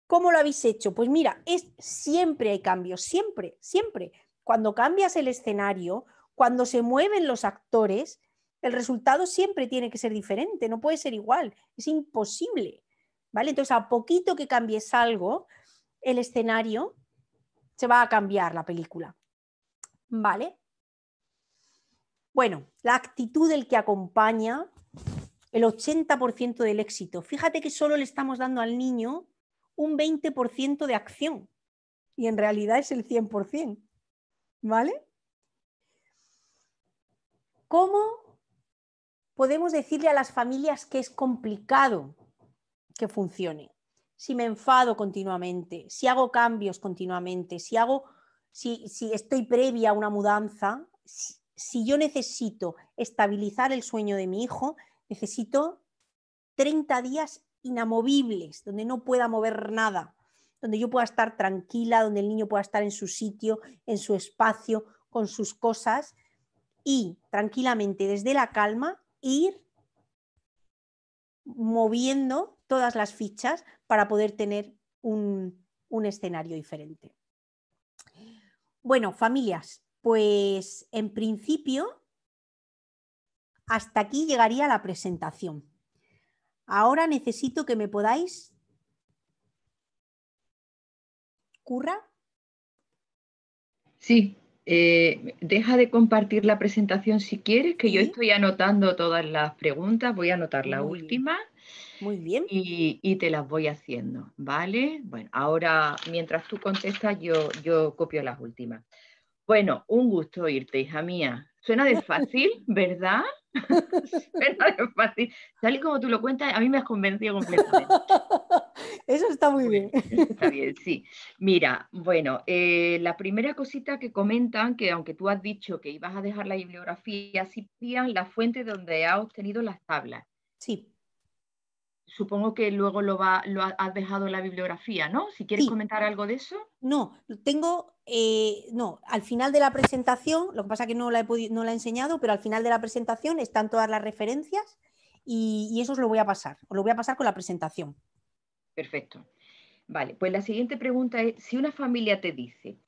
¿Cómo lo habéis hecho? Pues mira, es, siempre hay cambios, siempre, siempre. Cuando cambias el escenario, cuando se mueven los actores, el resultado siempre tiene que ser diferente, no puede ser igual, es imposible. ¿vale? Entonces, a poquito que cambies algo, el escenario se va a cambiar la película, ¿vale? Bueno, la actitud del que acompaña el 80% del éxito. Fíjate que solo le estamos dando al niño un 20% de acción y en realidad es el 100%, ¿vale? ¿Cómo podemos decirle a las familias que es complicado que funcione. Si me enfado continuamente, si hago cambios continuamente, si hago, si, estoy previa a una mudanza, si, si yo necesito estabilizar el sueño de mi hijo, necesito 30 días inamovibles, donde no pueda mover nada, donde yo pueda estar tranquila, donde el niño pueda estar en su sitio, en su espacio, con sus cosas y tranquilamente desde la calma ir moviendo todas las fichas para poder tener un, escenario diferente. Bueno, familias, pues en principio hasta aquí llegaría la presentación. Ahora necesito que me podáis... ¿Curra? Sí, eh, deja de compartir la presentación si quieres, que yo estoy anotando todas las preguntas, voy a anotar la última. Muy bien. Y, te las voy haciendo, ¿vale? Bueno, ahora mientras tú contestas, yo, yo copio las últimas. Bueno, un gusto oírte, hija mía. Suena de fácil, ¿verdad? Suena de fácil. Tal y como tú lo cuentas, a mí me has convencido completamente. Eso está muy bien. Está bien, sí. Mira, bueno, eh, la primera cosita que comentan, que aunque tú has dicho que ibas a dejar la bibliografía, sí pidan la fuente donde ha obtenido las tablas. Sí supongo que luego lo, lo has dejado en la bibliografía, ¿no? Si quieres comentar algo de eso. No, tengo, eh, no, al final de la presentación, lo que pasa es que no la, he enseñado, pero al final de la presentación están todas las referencias y, eso os lo voy a pasar, os lo voy a pasar con la presentación. Perfecto. Vale, pues la siguiente pregunta es, si una familia te dice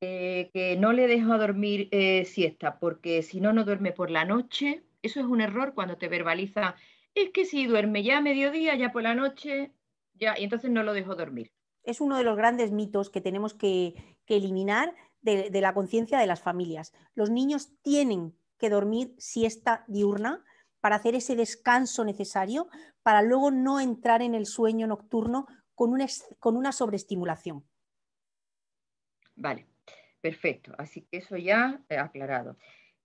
eh, que no le dejo dormir eh, siesta porque si no, no duerme por la noche, ¿eso es un error cuando te verbaliza es que si duerme ya a mediodía, ya por la noche, ya, y entonces no lo dejo dormir. Es uno de los grandes mitos que tenemos que, eliminar de, la conciencia de las familias. Los niños tienen que dormir siesta diurna para hacer ese descanso necesario para luego no entrar en el sueño nocturno con una, con una sobreestimulación. Vale, perfecto. Así que eso ya eh, aclarado.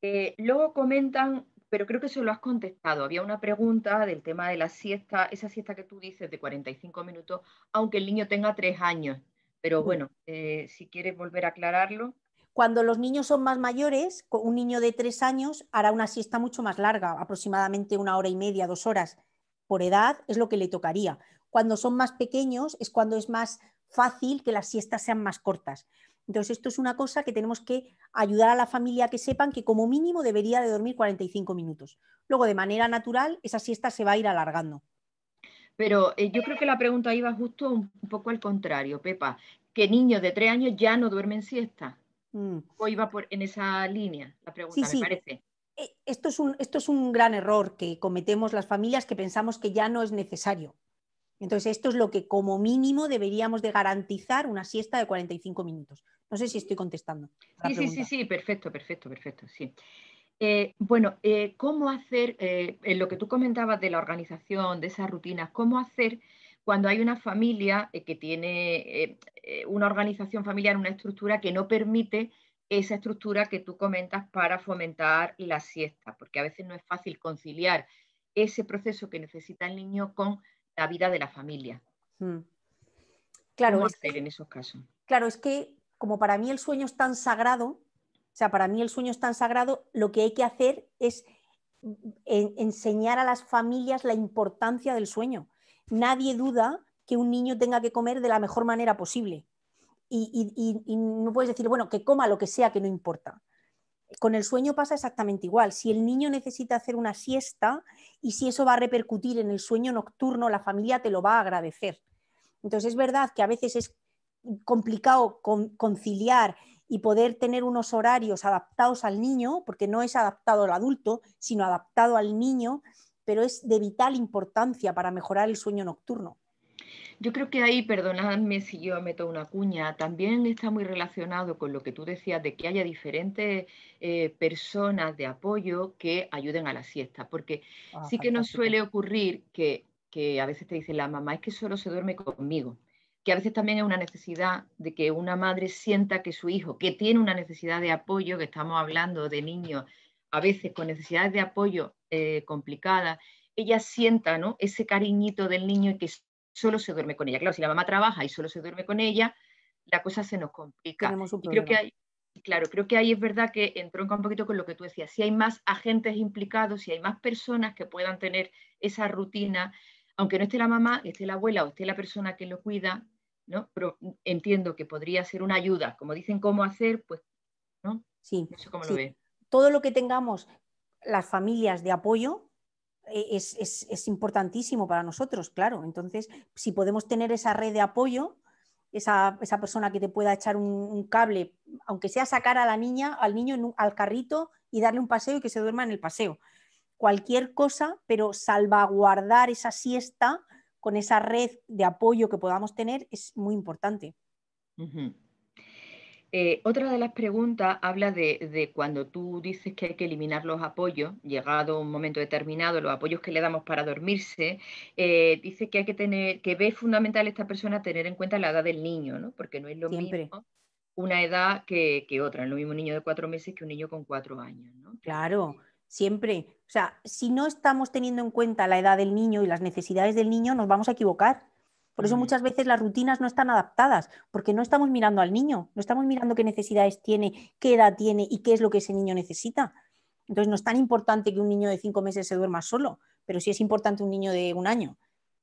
Eh, luego comentan pero creo que eso lo has contestado. Había una pregunta del tema de la siesta, esa siesta que tú dices de 45 minutos, aunque el niño tenga tres años. Pero bueno, eh, si quieres volver a aclararlo. Cuando los niños son más mayores, un niño de tres años hará una siesta mucho más larga, aproximadamente una hora y media, dos horas. Por edad es lo que le tocaría. Cuando son más pequeños es cuando es más fácil que las siestas sean más cortas. Entonces, esto es una cosa que tenemos que ayudar a la familia a que sepan que como mínimo debería de dormir 45 minutos. Luego, de manera natural, esa siesta se va a ir alargando. Pero eh, yo creo que la pregunta iba justo un, poco al contrario, Pepa, que niños de tres años ya no duermen siesta. Mm. O iba por, en esa línea la pregunta, sí, me sí. parece. Eh, esto es, esto es un gran error que cometemos las familias que pensamos que ya no es necesario. Entonces, esto es lo que como mínimo deberíamos de garantizar una siesta de 45 minutos. No sé si estoy contestando. Sí, sí, sí, sí, perfecto, perfecto, perfecto, sí. Eh, bueno, eh, ¿cómo hacer, eh, en lo que tú comentabas de la organización, de esas rutinas, cómo hacer cuando hay una familia que tiene una organización familiar, una estructura que no permite esa estructura que tú comentas para fomentar la siesta? Porque a veces no es fácil conciliar ese proceso que necesita el niño con la vida de la familia. Mm. Claro. es, en esos casos? Claro, es que como para mí el sueño es tan sagrado, o sea, para mí el sueño es tan sagrado, lo que hay que hacer es enseñar a las familias la importancia del sueño. Nadie duda que un niño tenga que comer de la mejor manera posible. y no puedes decir, bueno, que coma lo que sea, que no importa con el sueño pasa exactamente igual. Si el niño necesita hacer una siesta y si eso va a repercutir en el sueño nocturno, la familia te lo va a agradecer. Entonces es verdad que a veces es complicado conciliar y poder tener unos horarios adaptados al niño, porque no es adaptado al adulto, sino adaptado al niño, pero es de vital importancia para mejorar el sueño nocturno. Yo creo que ahí, perdonadme si yo meto una cuña, también está muy relacionado con lo que tú decías de que haya diferentes eh, personas de apoyo que ayuden a la siesta, porque ah, sí que nos suele ocurrir que, a veces te dice la mamá es que solo se duerme conmigo, que a veces también es una necesidad de que una madre sienta que su hijo, que tiene una necesidad de apoyo, que estamos hablando de niños a veces con necesidades de apoyo eh, complicadas, ella sienta ese cariñito del niño y que solo se duerme con ella. Claro, si la mamá trabaja y solo se duerme con ella, la cosa se nos complica. creo que hay, claro, creo que ahí es verdad que entronca un poquito con lo que tú decías. Si hay más agentes implicados, si hay más personas que puedan tener esa rutina, aunque no esté la mamá, esté la abuela o esté la persona que lo cuida, ¿no? Pero entiendo que podría ser una ayuda. Como dicen cómo hacer, pues, ¿no? Sí. Todo lo que tengamos las familias de apoyo, e-, es, importantísimo para nosotros, claro. Entonces, si podemos tener esa red de apoyo, esa, esa persona que te pueda echar un, cable, aunque sea sacar a la niña, al niño al carrito y darle un paseo y que se duerma en el paseo. Cualquier cosa, pero salvaguardar esa siesta con esa red de apoyo que podamos tener es muy importante. Eh, otra de las preguntas habla de, cuando tú dices que hay que eliminar los apoyos, llegado un momento determinado, los apoyos que le damos para dormirse, eh, dice que hay que tener, que ve fundamental esta persona tener en cuenta la edad del niño, ¿no? Porque no es lo mismo una edad que, que otra, no es lo mismo un niño de cuatro meses que un niño con cuatro años, ¿no? Claro siempre. O sea, si no estamos teniendo en cuenta la edad del niño y las necesidades del niño, nos vamos a equivocar. Por eso mm. muchas veces las rutinas no están adaptadas, porque no estamos mirando al niño, no estamos mirando qué necesidades tiene, qué edad tiene y qué es lo que ese niño necesita. Entonces no es tan importante que un niño de cinco meses se duerma solo, pero sí es importante un niño de un año.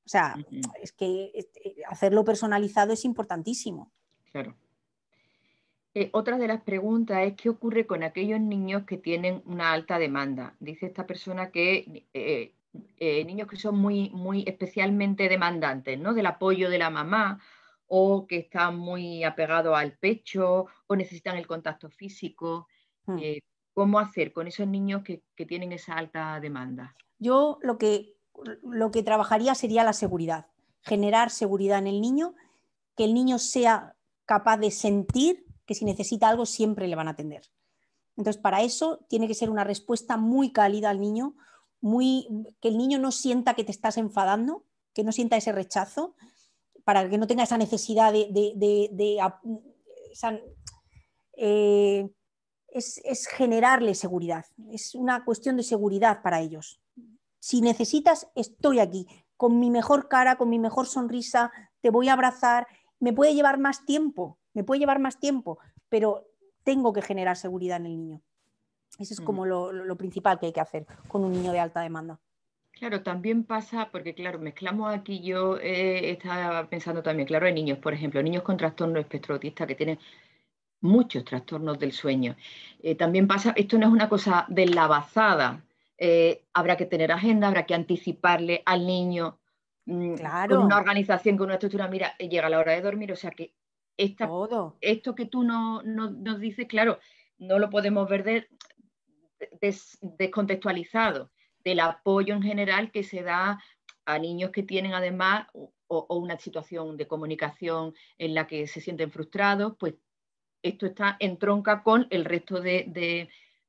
O sea, es que este, hacerlo personalizado es importantísimo. Claro. Eh, otra de las preguntas es qué ocurre con aquellos niños que tienen una alta demanda. Dice esta persona que eh, eh, niños que son muy, especialmente demandantes, ¿no? Del apoyo de la mamá o que están muy apegados al pecho o necesitan el contacto físico. Hmm. Eh, ¿Cómo hacer con esos niños que, tienen esa alta demanda? Yo lo que, lo que trabajaría sería la seguridad, generar seguridad en el niño, que el niño sea capaz de sentir que si necesita algo siempre le van a atender. Entonces, para eso tiene que ser una respuesta muy cálida al niño, muy, que el niño no sienta que te estás enfadando, que no sienta ese rechazo, para que no tenga esa necesidad de... Eh, es, es, generarle seguridad, es una cuestión de seguridad para ellos. Si necesitas, estoy aquí, con mi mejor cara, con mi mejor sonrisa, te voy a abrazar, me puede llevar más tiempo, me puede llevar más tiempo, pero tengo que generar seguridad en el niño. Eso es como lo, principal que hay que hacer con un niño de alta demanda. Claro, también pasa, porque claro, mezclamos aquí, yo eh, estaba pensando también, claro, en niños, por ejemplo, niños con trastorno espectroautista que tienen muchos trastornos del sueño. Eh, también pasa, esto no es una cosa de la bazada, eh, habrá que tener agenda, habrá que anticiparle al niño claro. Mm, con una organización, con una estructura, mira, llega la hora de dormir, o sea que esto que tú no, nos dices, claro, no lo podemos ver de, descontextualizado del apoyo en general que se da a niños que tienen además o, una situación de comunicación en la que se sienten frustrados, pues esto está en tronca con el resto de,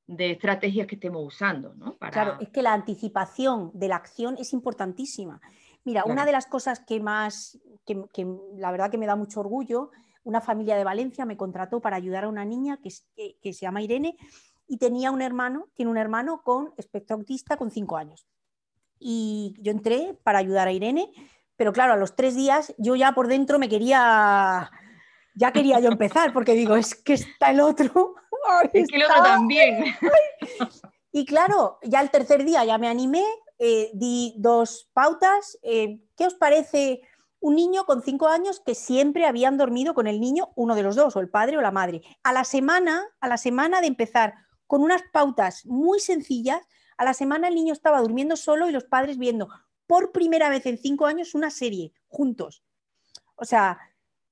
de, estrategias que estemos usando. ¿no? Claro, es que la anticipación de la acción es importantísima. Mira, una de las cosas que más, que, la verdad que me da mucho orgullo, una familia de Valencia me contrató para ayudar a una niña que, que, que se llama Irene y tenía un hermano, tiene un hermano con espectro autista con cinco años. Y yo entré para ayudar a Irene, pero claro, a los tres días yo ya por dentro me quería, ya quería yo empezar, porque digo, es que está el otro. es el otro también. Y claro, ya el tercer día ya me animé, eh, di dos pautas. Eh, ¿Qué os parece un niño con cinco años que siempre habían dormido con el niño, uno de los dos, o el padre o la madre? A la semana, a la semana de empezar con unas pautas muy sencillas. A la semana el niño estaba durmiendo solo y los padres viendo por primera vez en cinco años una serie juntos. O sea,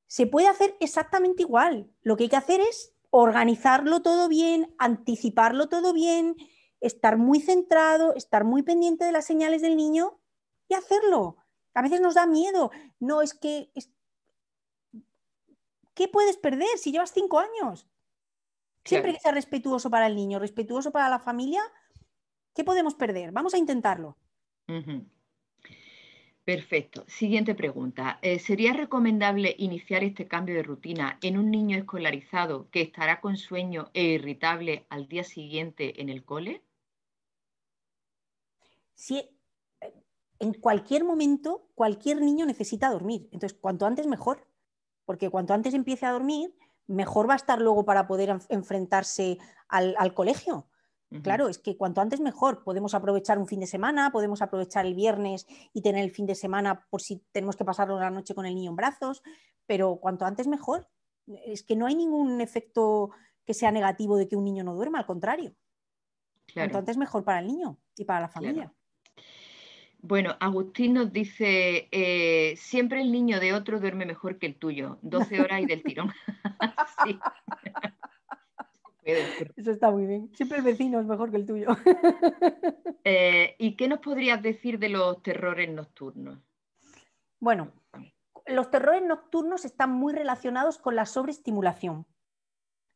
se puede hacer exactamente igual. Lo que hay que hacer es organizarlo todo bien, anticiparlo todo bien, estar muy centrado, estar muy pendiente de las señales del niño y hacerlo. A veces nos da miedo. No, es que... ¿Qué puedes perder si llevas cinco años? Siempre que sea respetuoso para el niño, respetuoso para la familia, ¿qué podemos perder? Vamos a intentarlo. Perfecto. Siguiente pregunta. Eh, ¿Sería recomendable iniciar este cambio de rutina en un niño escolarizado que estará con sueño e irritable al día siguiente en el cole? Sí, eh, en cualquier momento, cualquier niño necesita dormir. Entonces, cuanto antes mejor, porque cuanto antes empiece a dormir, mejor va a estar luego para poder enfrentarse al, colegio. Claro, es que cuanto antes mejor. Podemos aprovechar un fin de semana, podemos aprovechar el viernes y tener el fin de semana por si tenemos que pasarlo la noche con el niño en brazos, pero cuanto antes mejor. Es que no hay ningún efecto que sea negativo de que un niño no duerma, al contrario. Claro. antes mejor para el niño y para la familia. Bueno, Agustín nos dice, eh, siempre el niño de otro duerme mejor que el tuyo, 12 horas y del tirón. Eso está muy bien. Siempre el vecino es mejor que el tuyo. Eh, ¿Y qué nos podrías decir de los terrores nocturnos? Bueno, los terrores nocturnos están muy relacionados con la sobreestimulación.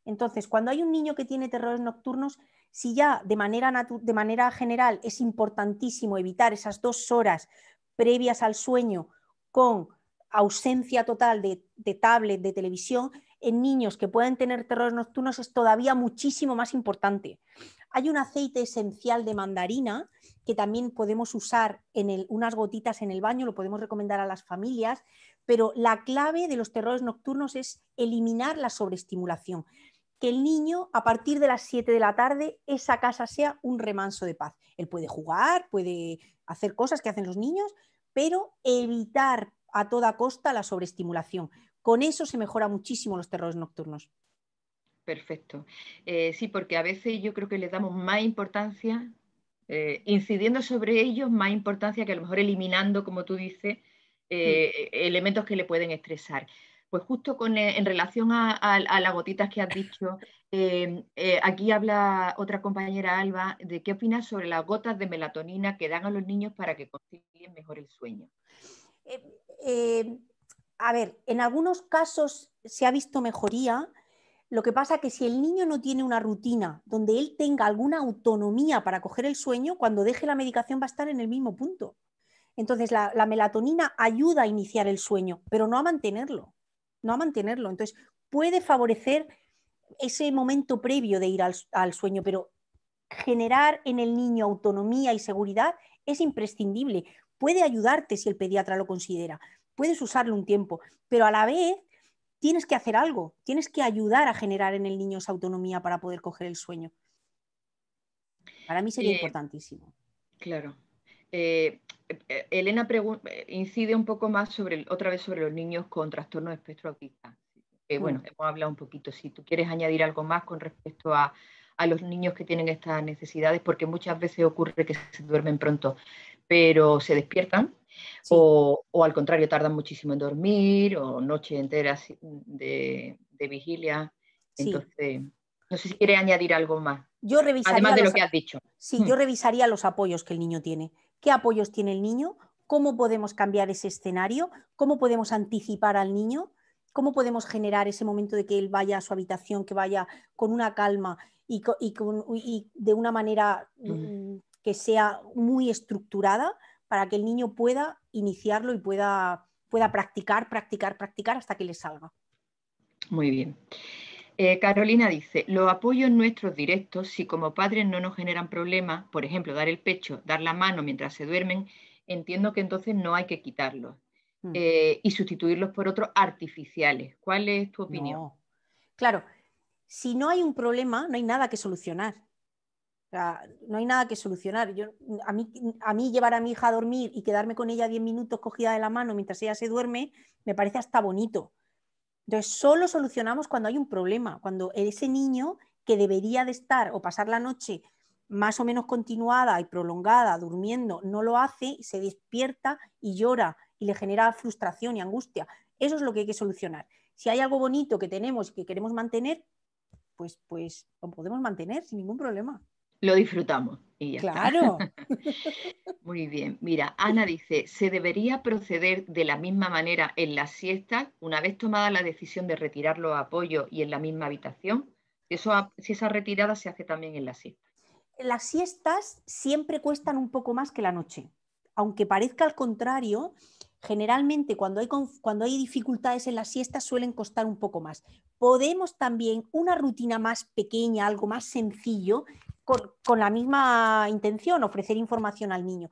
Entonces, cuando hay un niño que tiene terrores nocturnos, si ya de manera, de manera general es importantísimo evitar esas dos horas previas al sueño con ausencia total de, tablet, de televisión, en niños que pueden tener terrores nocturnos es todavía muchísimo más importante. Hay un aceite esencial de mandarina que también podemos usar en unas gotitas en el baño, lo podemos recomendar a las familias, pero la clave de los terrores nocturnos es eliminar la sobreestimulación que el niño, a partir de las 7 de la tarde, esa casa sea un remanso de paz. Él puede jugar, puede hacer cosas que hacen los niños, pero evitar a toda costa la sobreestimulación. Con eso se mejora muchísimo los terrores nocturnos. Perfecto. Eh, sí, porque a veces yo creo que le damos más importancia, eh, incidiendo sobre ellos, más importancia que a lo mejor eliminando, como tú dices, eh, elementos que le pueden estresar. Pues justo eh, en relación a, las gotitas que has dicho, em, eh, aquí habla otra compañera Alba de qué opinas sobre las gotas de melatonina que dan a los niños para que consiguen mejor el sueño. Eh, em, a ver, en algunos casos se ha visto mejoría. Lo que pasa que si el niño no tiene una rutina donde él tenga alguna autonomía para coger el sueño, cuando deje la medicación va a estar en el mismo punto. Entonces la melatonina ayuda a iniciar el sueño, pero no a mantenerlo no a mantenerlo. Entonces, puede favorecer ese momento previo de ir al, sueño, pero generar en el niño autonomía y seguridad es imprescindible. Puede ayudarte si el pediatra lo considera, puedes usarlo un tiempo, pero a la vez tienes que hacer algo, tienes que ayudar a generar en el niño esa autonomía para poder coger el sueño. Para mí sería eh, importantísimo. Claro. Eh, eh, Elena eh, incide un poco más sobre, otra vez sobre los niños con trastorno de espectro autista. bueno, mm. hemos hablado un poquito. Si tú quieres añadir algo más con respecto a, los niños que tienen estas necesidades, porque muchas veces ocurre que se duermen pronto, pero se despiertan, o, al contrario, tardan muchísimo en dormir, o noches enteras de, vigilia. Entonces, no sé si quieres añadir algo más. Yo Además de lo que has dicho. Sí, mm. yo revisaría los apoyos que el niño tiene qué apoyos tiene el niño, cómo podemos cambiar ese escenario, cómo podemos anticipar al niño, cómo podemos generar ese momento de que él vaya a su habitación, que vaya con una calma y, de una manera mm, que sea muy estructurada para que el niño pueda iniciarlo y pueda, pueda practicar, practicar, practicar hasta que le salga. Muy bien. Eh, Carolina dice, los apoyos nuestros directos, si como padres no nos generan problemas, por ejemplo, dar el pecho, dar la mano mientras se duermen, entiendo que entonces no hay que quitarlos mm. eh, y sustituirlos por otros artificiales. ¿Cuál es tu opinión? Claro, si no hay un problema, no hay nada que solucionar. no hay nada que solucionar. Yo, a, mí, a mí llevar a mi hija a dormir y quedarme con ella 10 minutos cogida de la mano mientras ella se duerme, me parece hasta bonito. Entonces, solo solucionamos cuando hay un problema, cuando ese niño que debería de estar o pasar la noche más o menos continuada y prolongada durmiendo, no lo hace, se despierta y llora y le genera frustración y angustia. Eso es lo que hay que solucionar. Si hay algo bonito que tenemos y que queremos mantener, pues, pues lo podemos mantener sin ningún problema lo disfrutamos. Y ya claro. Muy bien. Mira, Ana dice, ¿se debería proceder de la misma manera en las siestas una vez tomada la decisión de retirar los apoyos y en la misma habitación? Eso, si esa retirada se hace también en la siesta. Las siestas siempre cuestan un poco más que la noche. Aunque parezca al contrario, generalmente cuando hay, cuando hay dificultades en las siestas suelen costar un poco más. Podemos también una rutina más pequeña, algo más sencillo, con, la misma intención, ofrecer información al niño.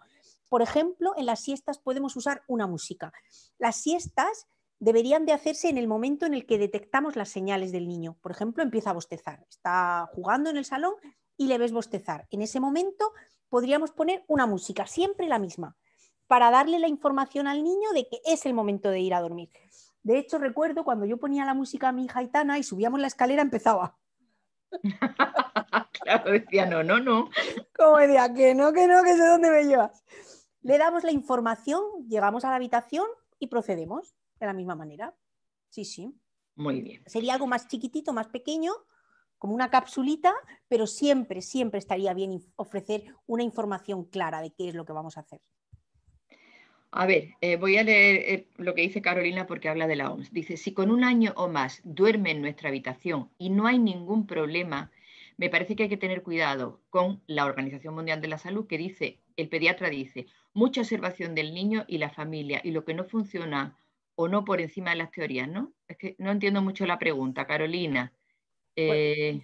Por ejemplo, en las siestas podemos usar una música. Las siestas deberían de hacerse en el momento en el que detectamos las señales del niño. Por ejemplo, empieza a bostezar, está jugando en el salón y le ves bostezar. En ese momento podríamos poner una música, siempre la misma, para darle la información al niño de que es el momento de ir a dormir. De hecho, recuerdo cuando yo ponía la música a mi hija y subíamos la escalera, empezaba. claro, decía, no, no, no. Como decía, que no, que no, que sé dónde me llevas. Le damos la información, llegamos a la habitación y procedemos de la misma manera. Sí, sí. Muy bien. Sería algo más chiquitito, más pequeño, como una capsulita, pero siempre, siempre estaría bien ofrecer una información clara de qué es lo que vamos a hacer. A ver, eh, voy a leer eh, lo que dice Carolina porque habla de la OMS. Dice, si con un año o más duerme en nuestra habitación y no hay ningún problema, me parece que hay que tener cuidado con la Organización Mundial de la Salud que dice, el pediatra dice, mucha observación del niño y la familia y lo que no funciona o no por encima de las teorías, ¿no? Es que no entiendo mucho la pregunta, Carolina. Eh,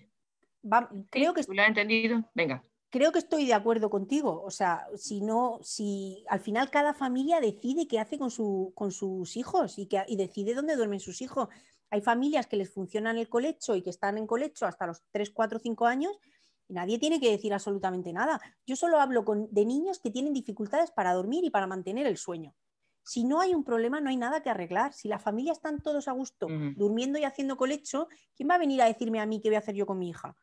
creo que... ¿Tú lo has entendido? Venga creo que estoy de acuerdo contigo. O sea, si no, si al final cada familia decide qué hace con, sus hijos y, que, decide dónde duermen sus hijos. Hay familias que les funcionan el colecho y que están en colecho hasta los 3, 4, 5 años y nadie tiene que decir absolutamente nada. Yo solo hablo con, de niños que tienen dificultades para dormir y para mantener el sueño. Si no hay un problema, no hay nada que arreglar. Si la familia están todos a gusto durmiendo y haciendo colecho, ¿quién va a venir a decirme a mí qué voy a hacer yo con mi hija?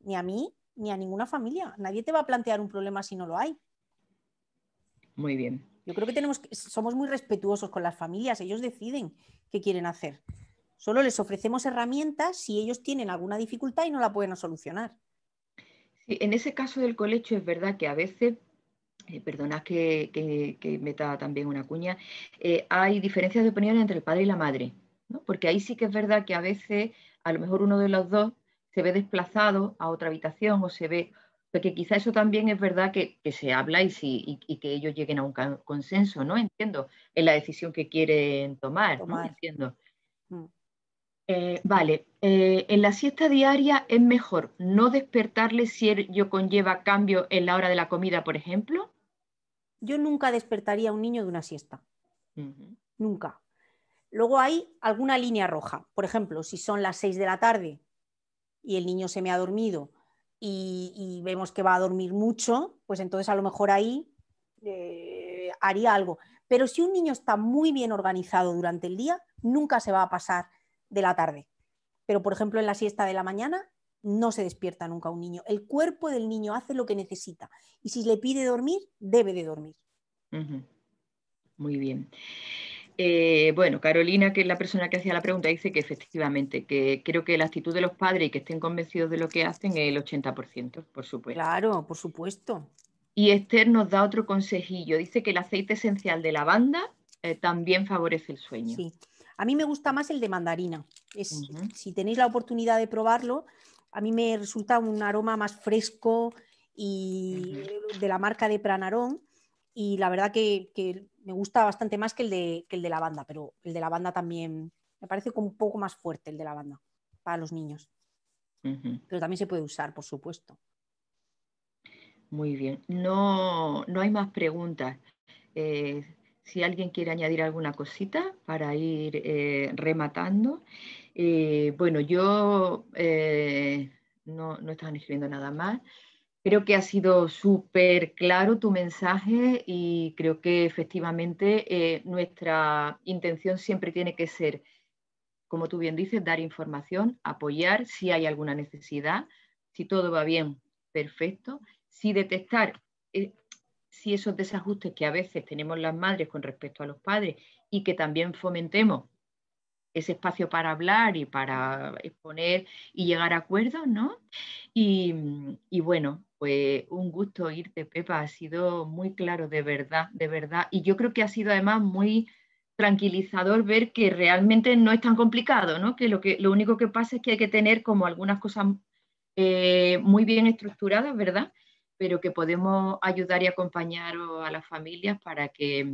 Ni a mí, ni a ninguna familia. Nadie te va a plantear un problema si no lo hay. Muy bien. Yo creo que tenemos, somos muy respetuosos con las familias, ellos deciden qué quieren hacer. Solo les ofrecemos herramientas si ellos tienen alguna dificultad y no la pueden solucionar. en ese caso del colecho es verdad que a veces eh, perdonad que, meta también una cuña, eh, hay diferencias de opinión entre el padre y la madre, porque ahí sí que es verdad que a veces a lo mejor uno de los dos se ve desplazado a otra habitación o se ve, porque quizá eso también es verdad que, se habla y, si, y, que ellos lleguen a un consenso, ¿no? Entiendo, en la decisión que quieren tomar, mm. eh, vale, eh, en la siesta diaria es mejor no despertarle si ello conlleva cambio en la hora de la comida, por ejemplo. Yo nunca despertaría a un niño de una siesta. Nunca. Luego hay alguna línea roja. Por ejemplo, si son las 6 de la tarde y el niño se me ha dormido y, vemos que va a dormir mucho, pues entonces a lo mejor ahí eh, haría algo. Pero si un niño está muy bien organizado durante el día, nunca se va a pasar de la tarde. Pero, por ejemplo, en la siesta de la mañana no se despierta nunca un niño. El cuerpo del niño hace lo que necesita. Y si le pide dormir, debe de dormir. Muy bien. Eh, bueno, Carolina, que es la persona que hacía la pregunta, dice que efectivamente, que creo que la actitud de los padres y que estén convencidos de lo que hacen es el 80%, por supuesto. Claro, por supuesto. Y Esther nos da otro consejillo, dice que el aceite esencial de lavanda eh, también favorece el sueño. Sí, a mí me gusta más el de mandarina. Si tenéis la oportunidad de probarlo, a mí me resulta un aroma más fresco y de la marca de Pranarón y la verdad que me gusta bastante más que el, de, que el de la banda, pero el de la banda también me parece como un poco más fuerte el de la banda para los niños. Pero también se puede usar, por supuesto. Muy bien. No, no hay más preguntas. Eh, si alguien quiere añadir alguna cosita para ir eh, rematando. Eh, bueno, yo no, no escribiendo nada más. Creo que ha sido súper claro tu mensaje y creo que efectivamente eh, nuestra intención siempre tiene que ser, como tú bien dices, dar información, apoyar si hay alguna necesidad, si todo va bien, perfecto, si detectar eh, si esos desajustes que a veces tenemos las madres con respecto a los padres y que también fomentemos ese espacio para hablar y para exponer y llegar a acuerdos, ¿no? Y, bueno, pues un gusto irte, Pepa, ha sido muy claro, de verdad, de verdad. Y yo creo que ha sido además muy tranquilizador ver que realmente no es tan complicado, ¿no? Que lo, que, lo único que pasa es que hay que tener como algunas cosas eh, muy bien estructuradas, ¿verdad? Pero que podemos ayudar y acompañar a las familias para que,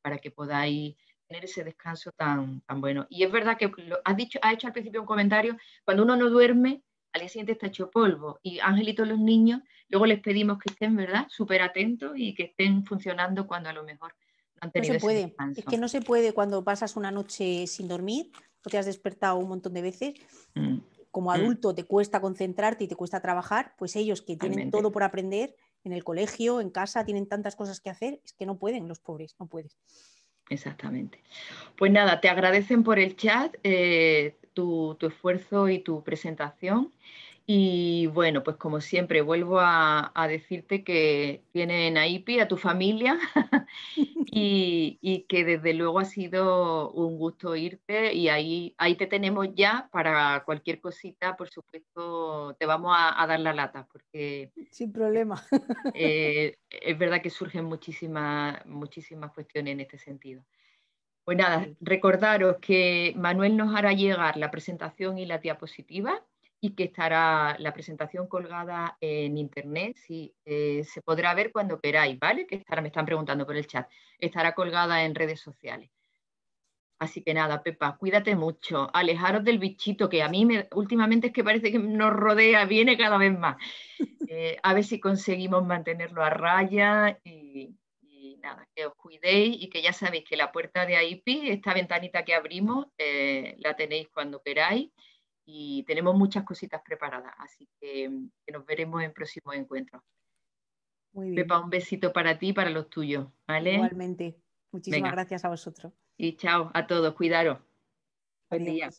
para que podáis tener ese descanso tan, tan bueno. Y es verdad que lo, has, dicho, ha hecho al principio un comentario, cuando uno no duerme, al día siguiente está hecho polvo. Y Angelito, los niños, luego les pedimos que estén, ¿verdad?, súper atentos y que estén funcionando cuando a lo mejor no han puede. Es que no se puede cuando pasas una noche sin dormir o te has despertado un montón de veces. Mm. Como mm. adulto te cuesta concentrarte y te cuesta trabajar, pues ellos que tienen todo por aprender en el colegio, en casa, tienen tantas cosas que hacer, es que no pueden los pobres, no puedes exactamente. Pues nada, te agradecen por el chat eh, tu, esfuerzo y tu presentación y bueno, pues como siempre, vuelvo a, decirte que tienen a IPI, a tu familia, y, que desde luego ha sido un gusto irte y ahí, ahí te tenemos ya para cualquier cosita, por supuesto, te vamos a, dar la lata, porque... Sin problema. Eh, es verdad que surgen muchísimas, cuestiones en este sentido. Pues nada, recordaros que Manuel nos hará llegar la presentación y la diapositiva y que estará la presentación colgada en internet, si eh, se podrá ver cuando queráis, ¿vale? Que ahora me están preguntando por el chat, estará colgada en redes sociales. Así que nada, Pepa, cuídate mucho, alejaros del bichito que a mí me, últimamente es que parece que nos rodea, viene cada vez más. Eh, a ver si conseguimos mantenerlo a raya y, nada, que os cuidéis y que ya sabéis que la puerta de AIPI, esta ventanita que abrimos, eh, la tenéis cuando queráis y tenemos muchas cositas preparadas, así que, mm, nos veremos en próximos encuentros. Muy Pepa, un besito para ti y para los tuyos, ¿vale? Igualmente. Muchísimas gracias a vosotros. Y chao a todos, cuidaros. Buen día.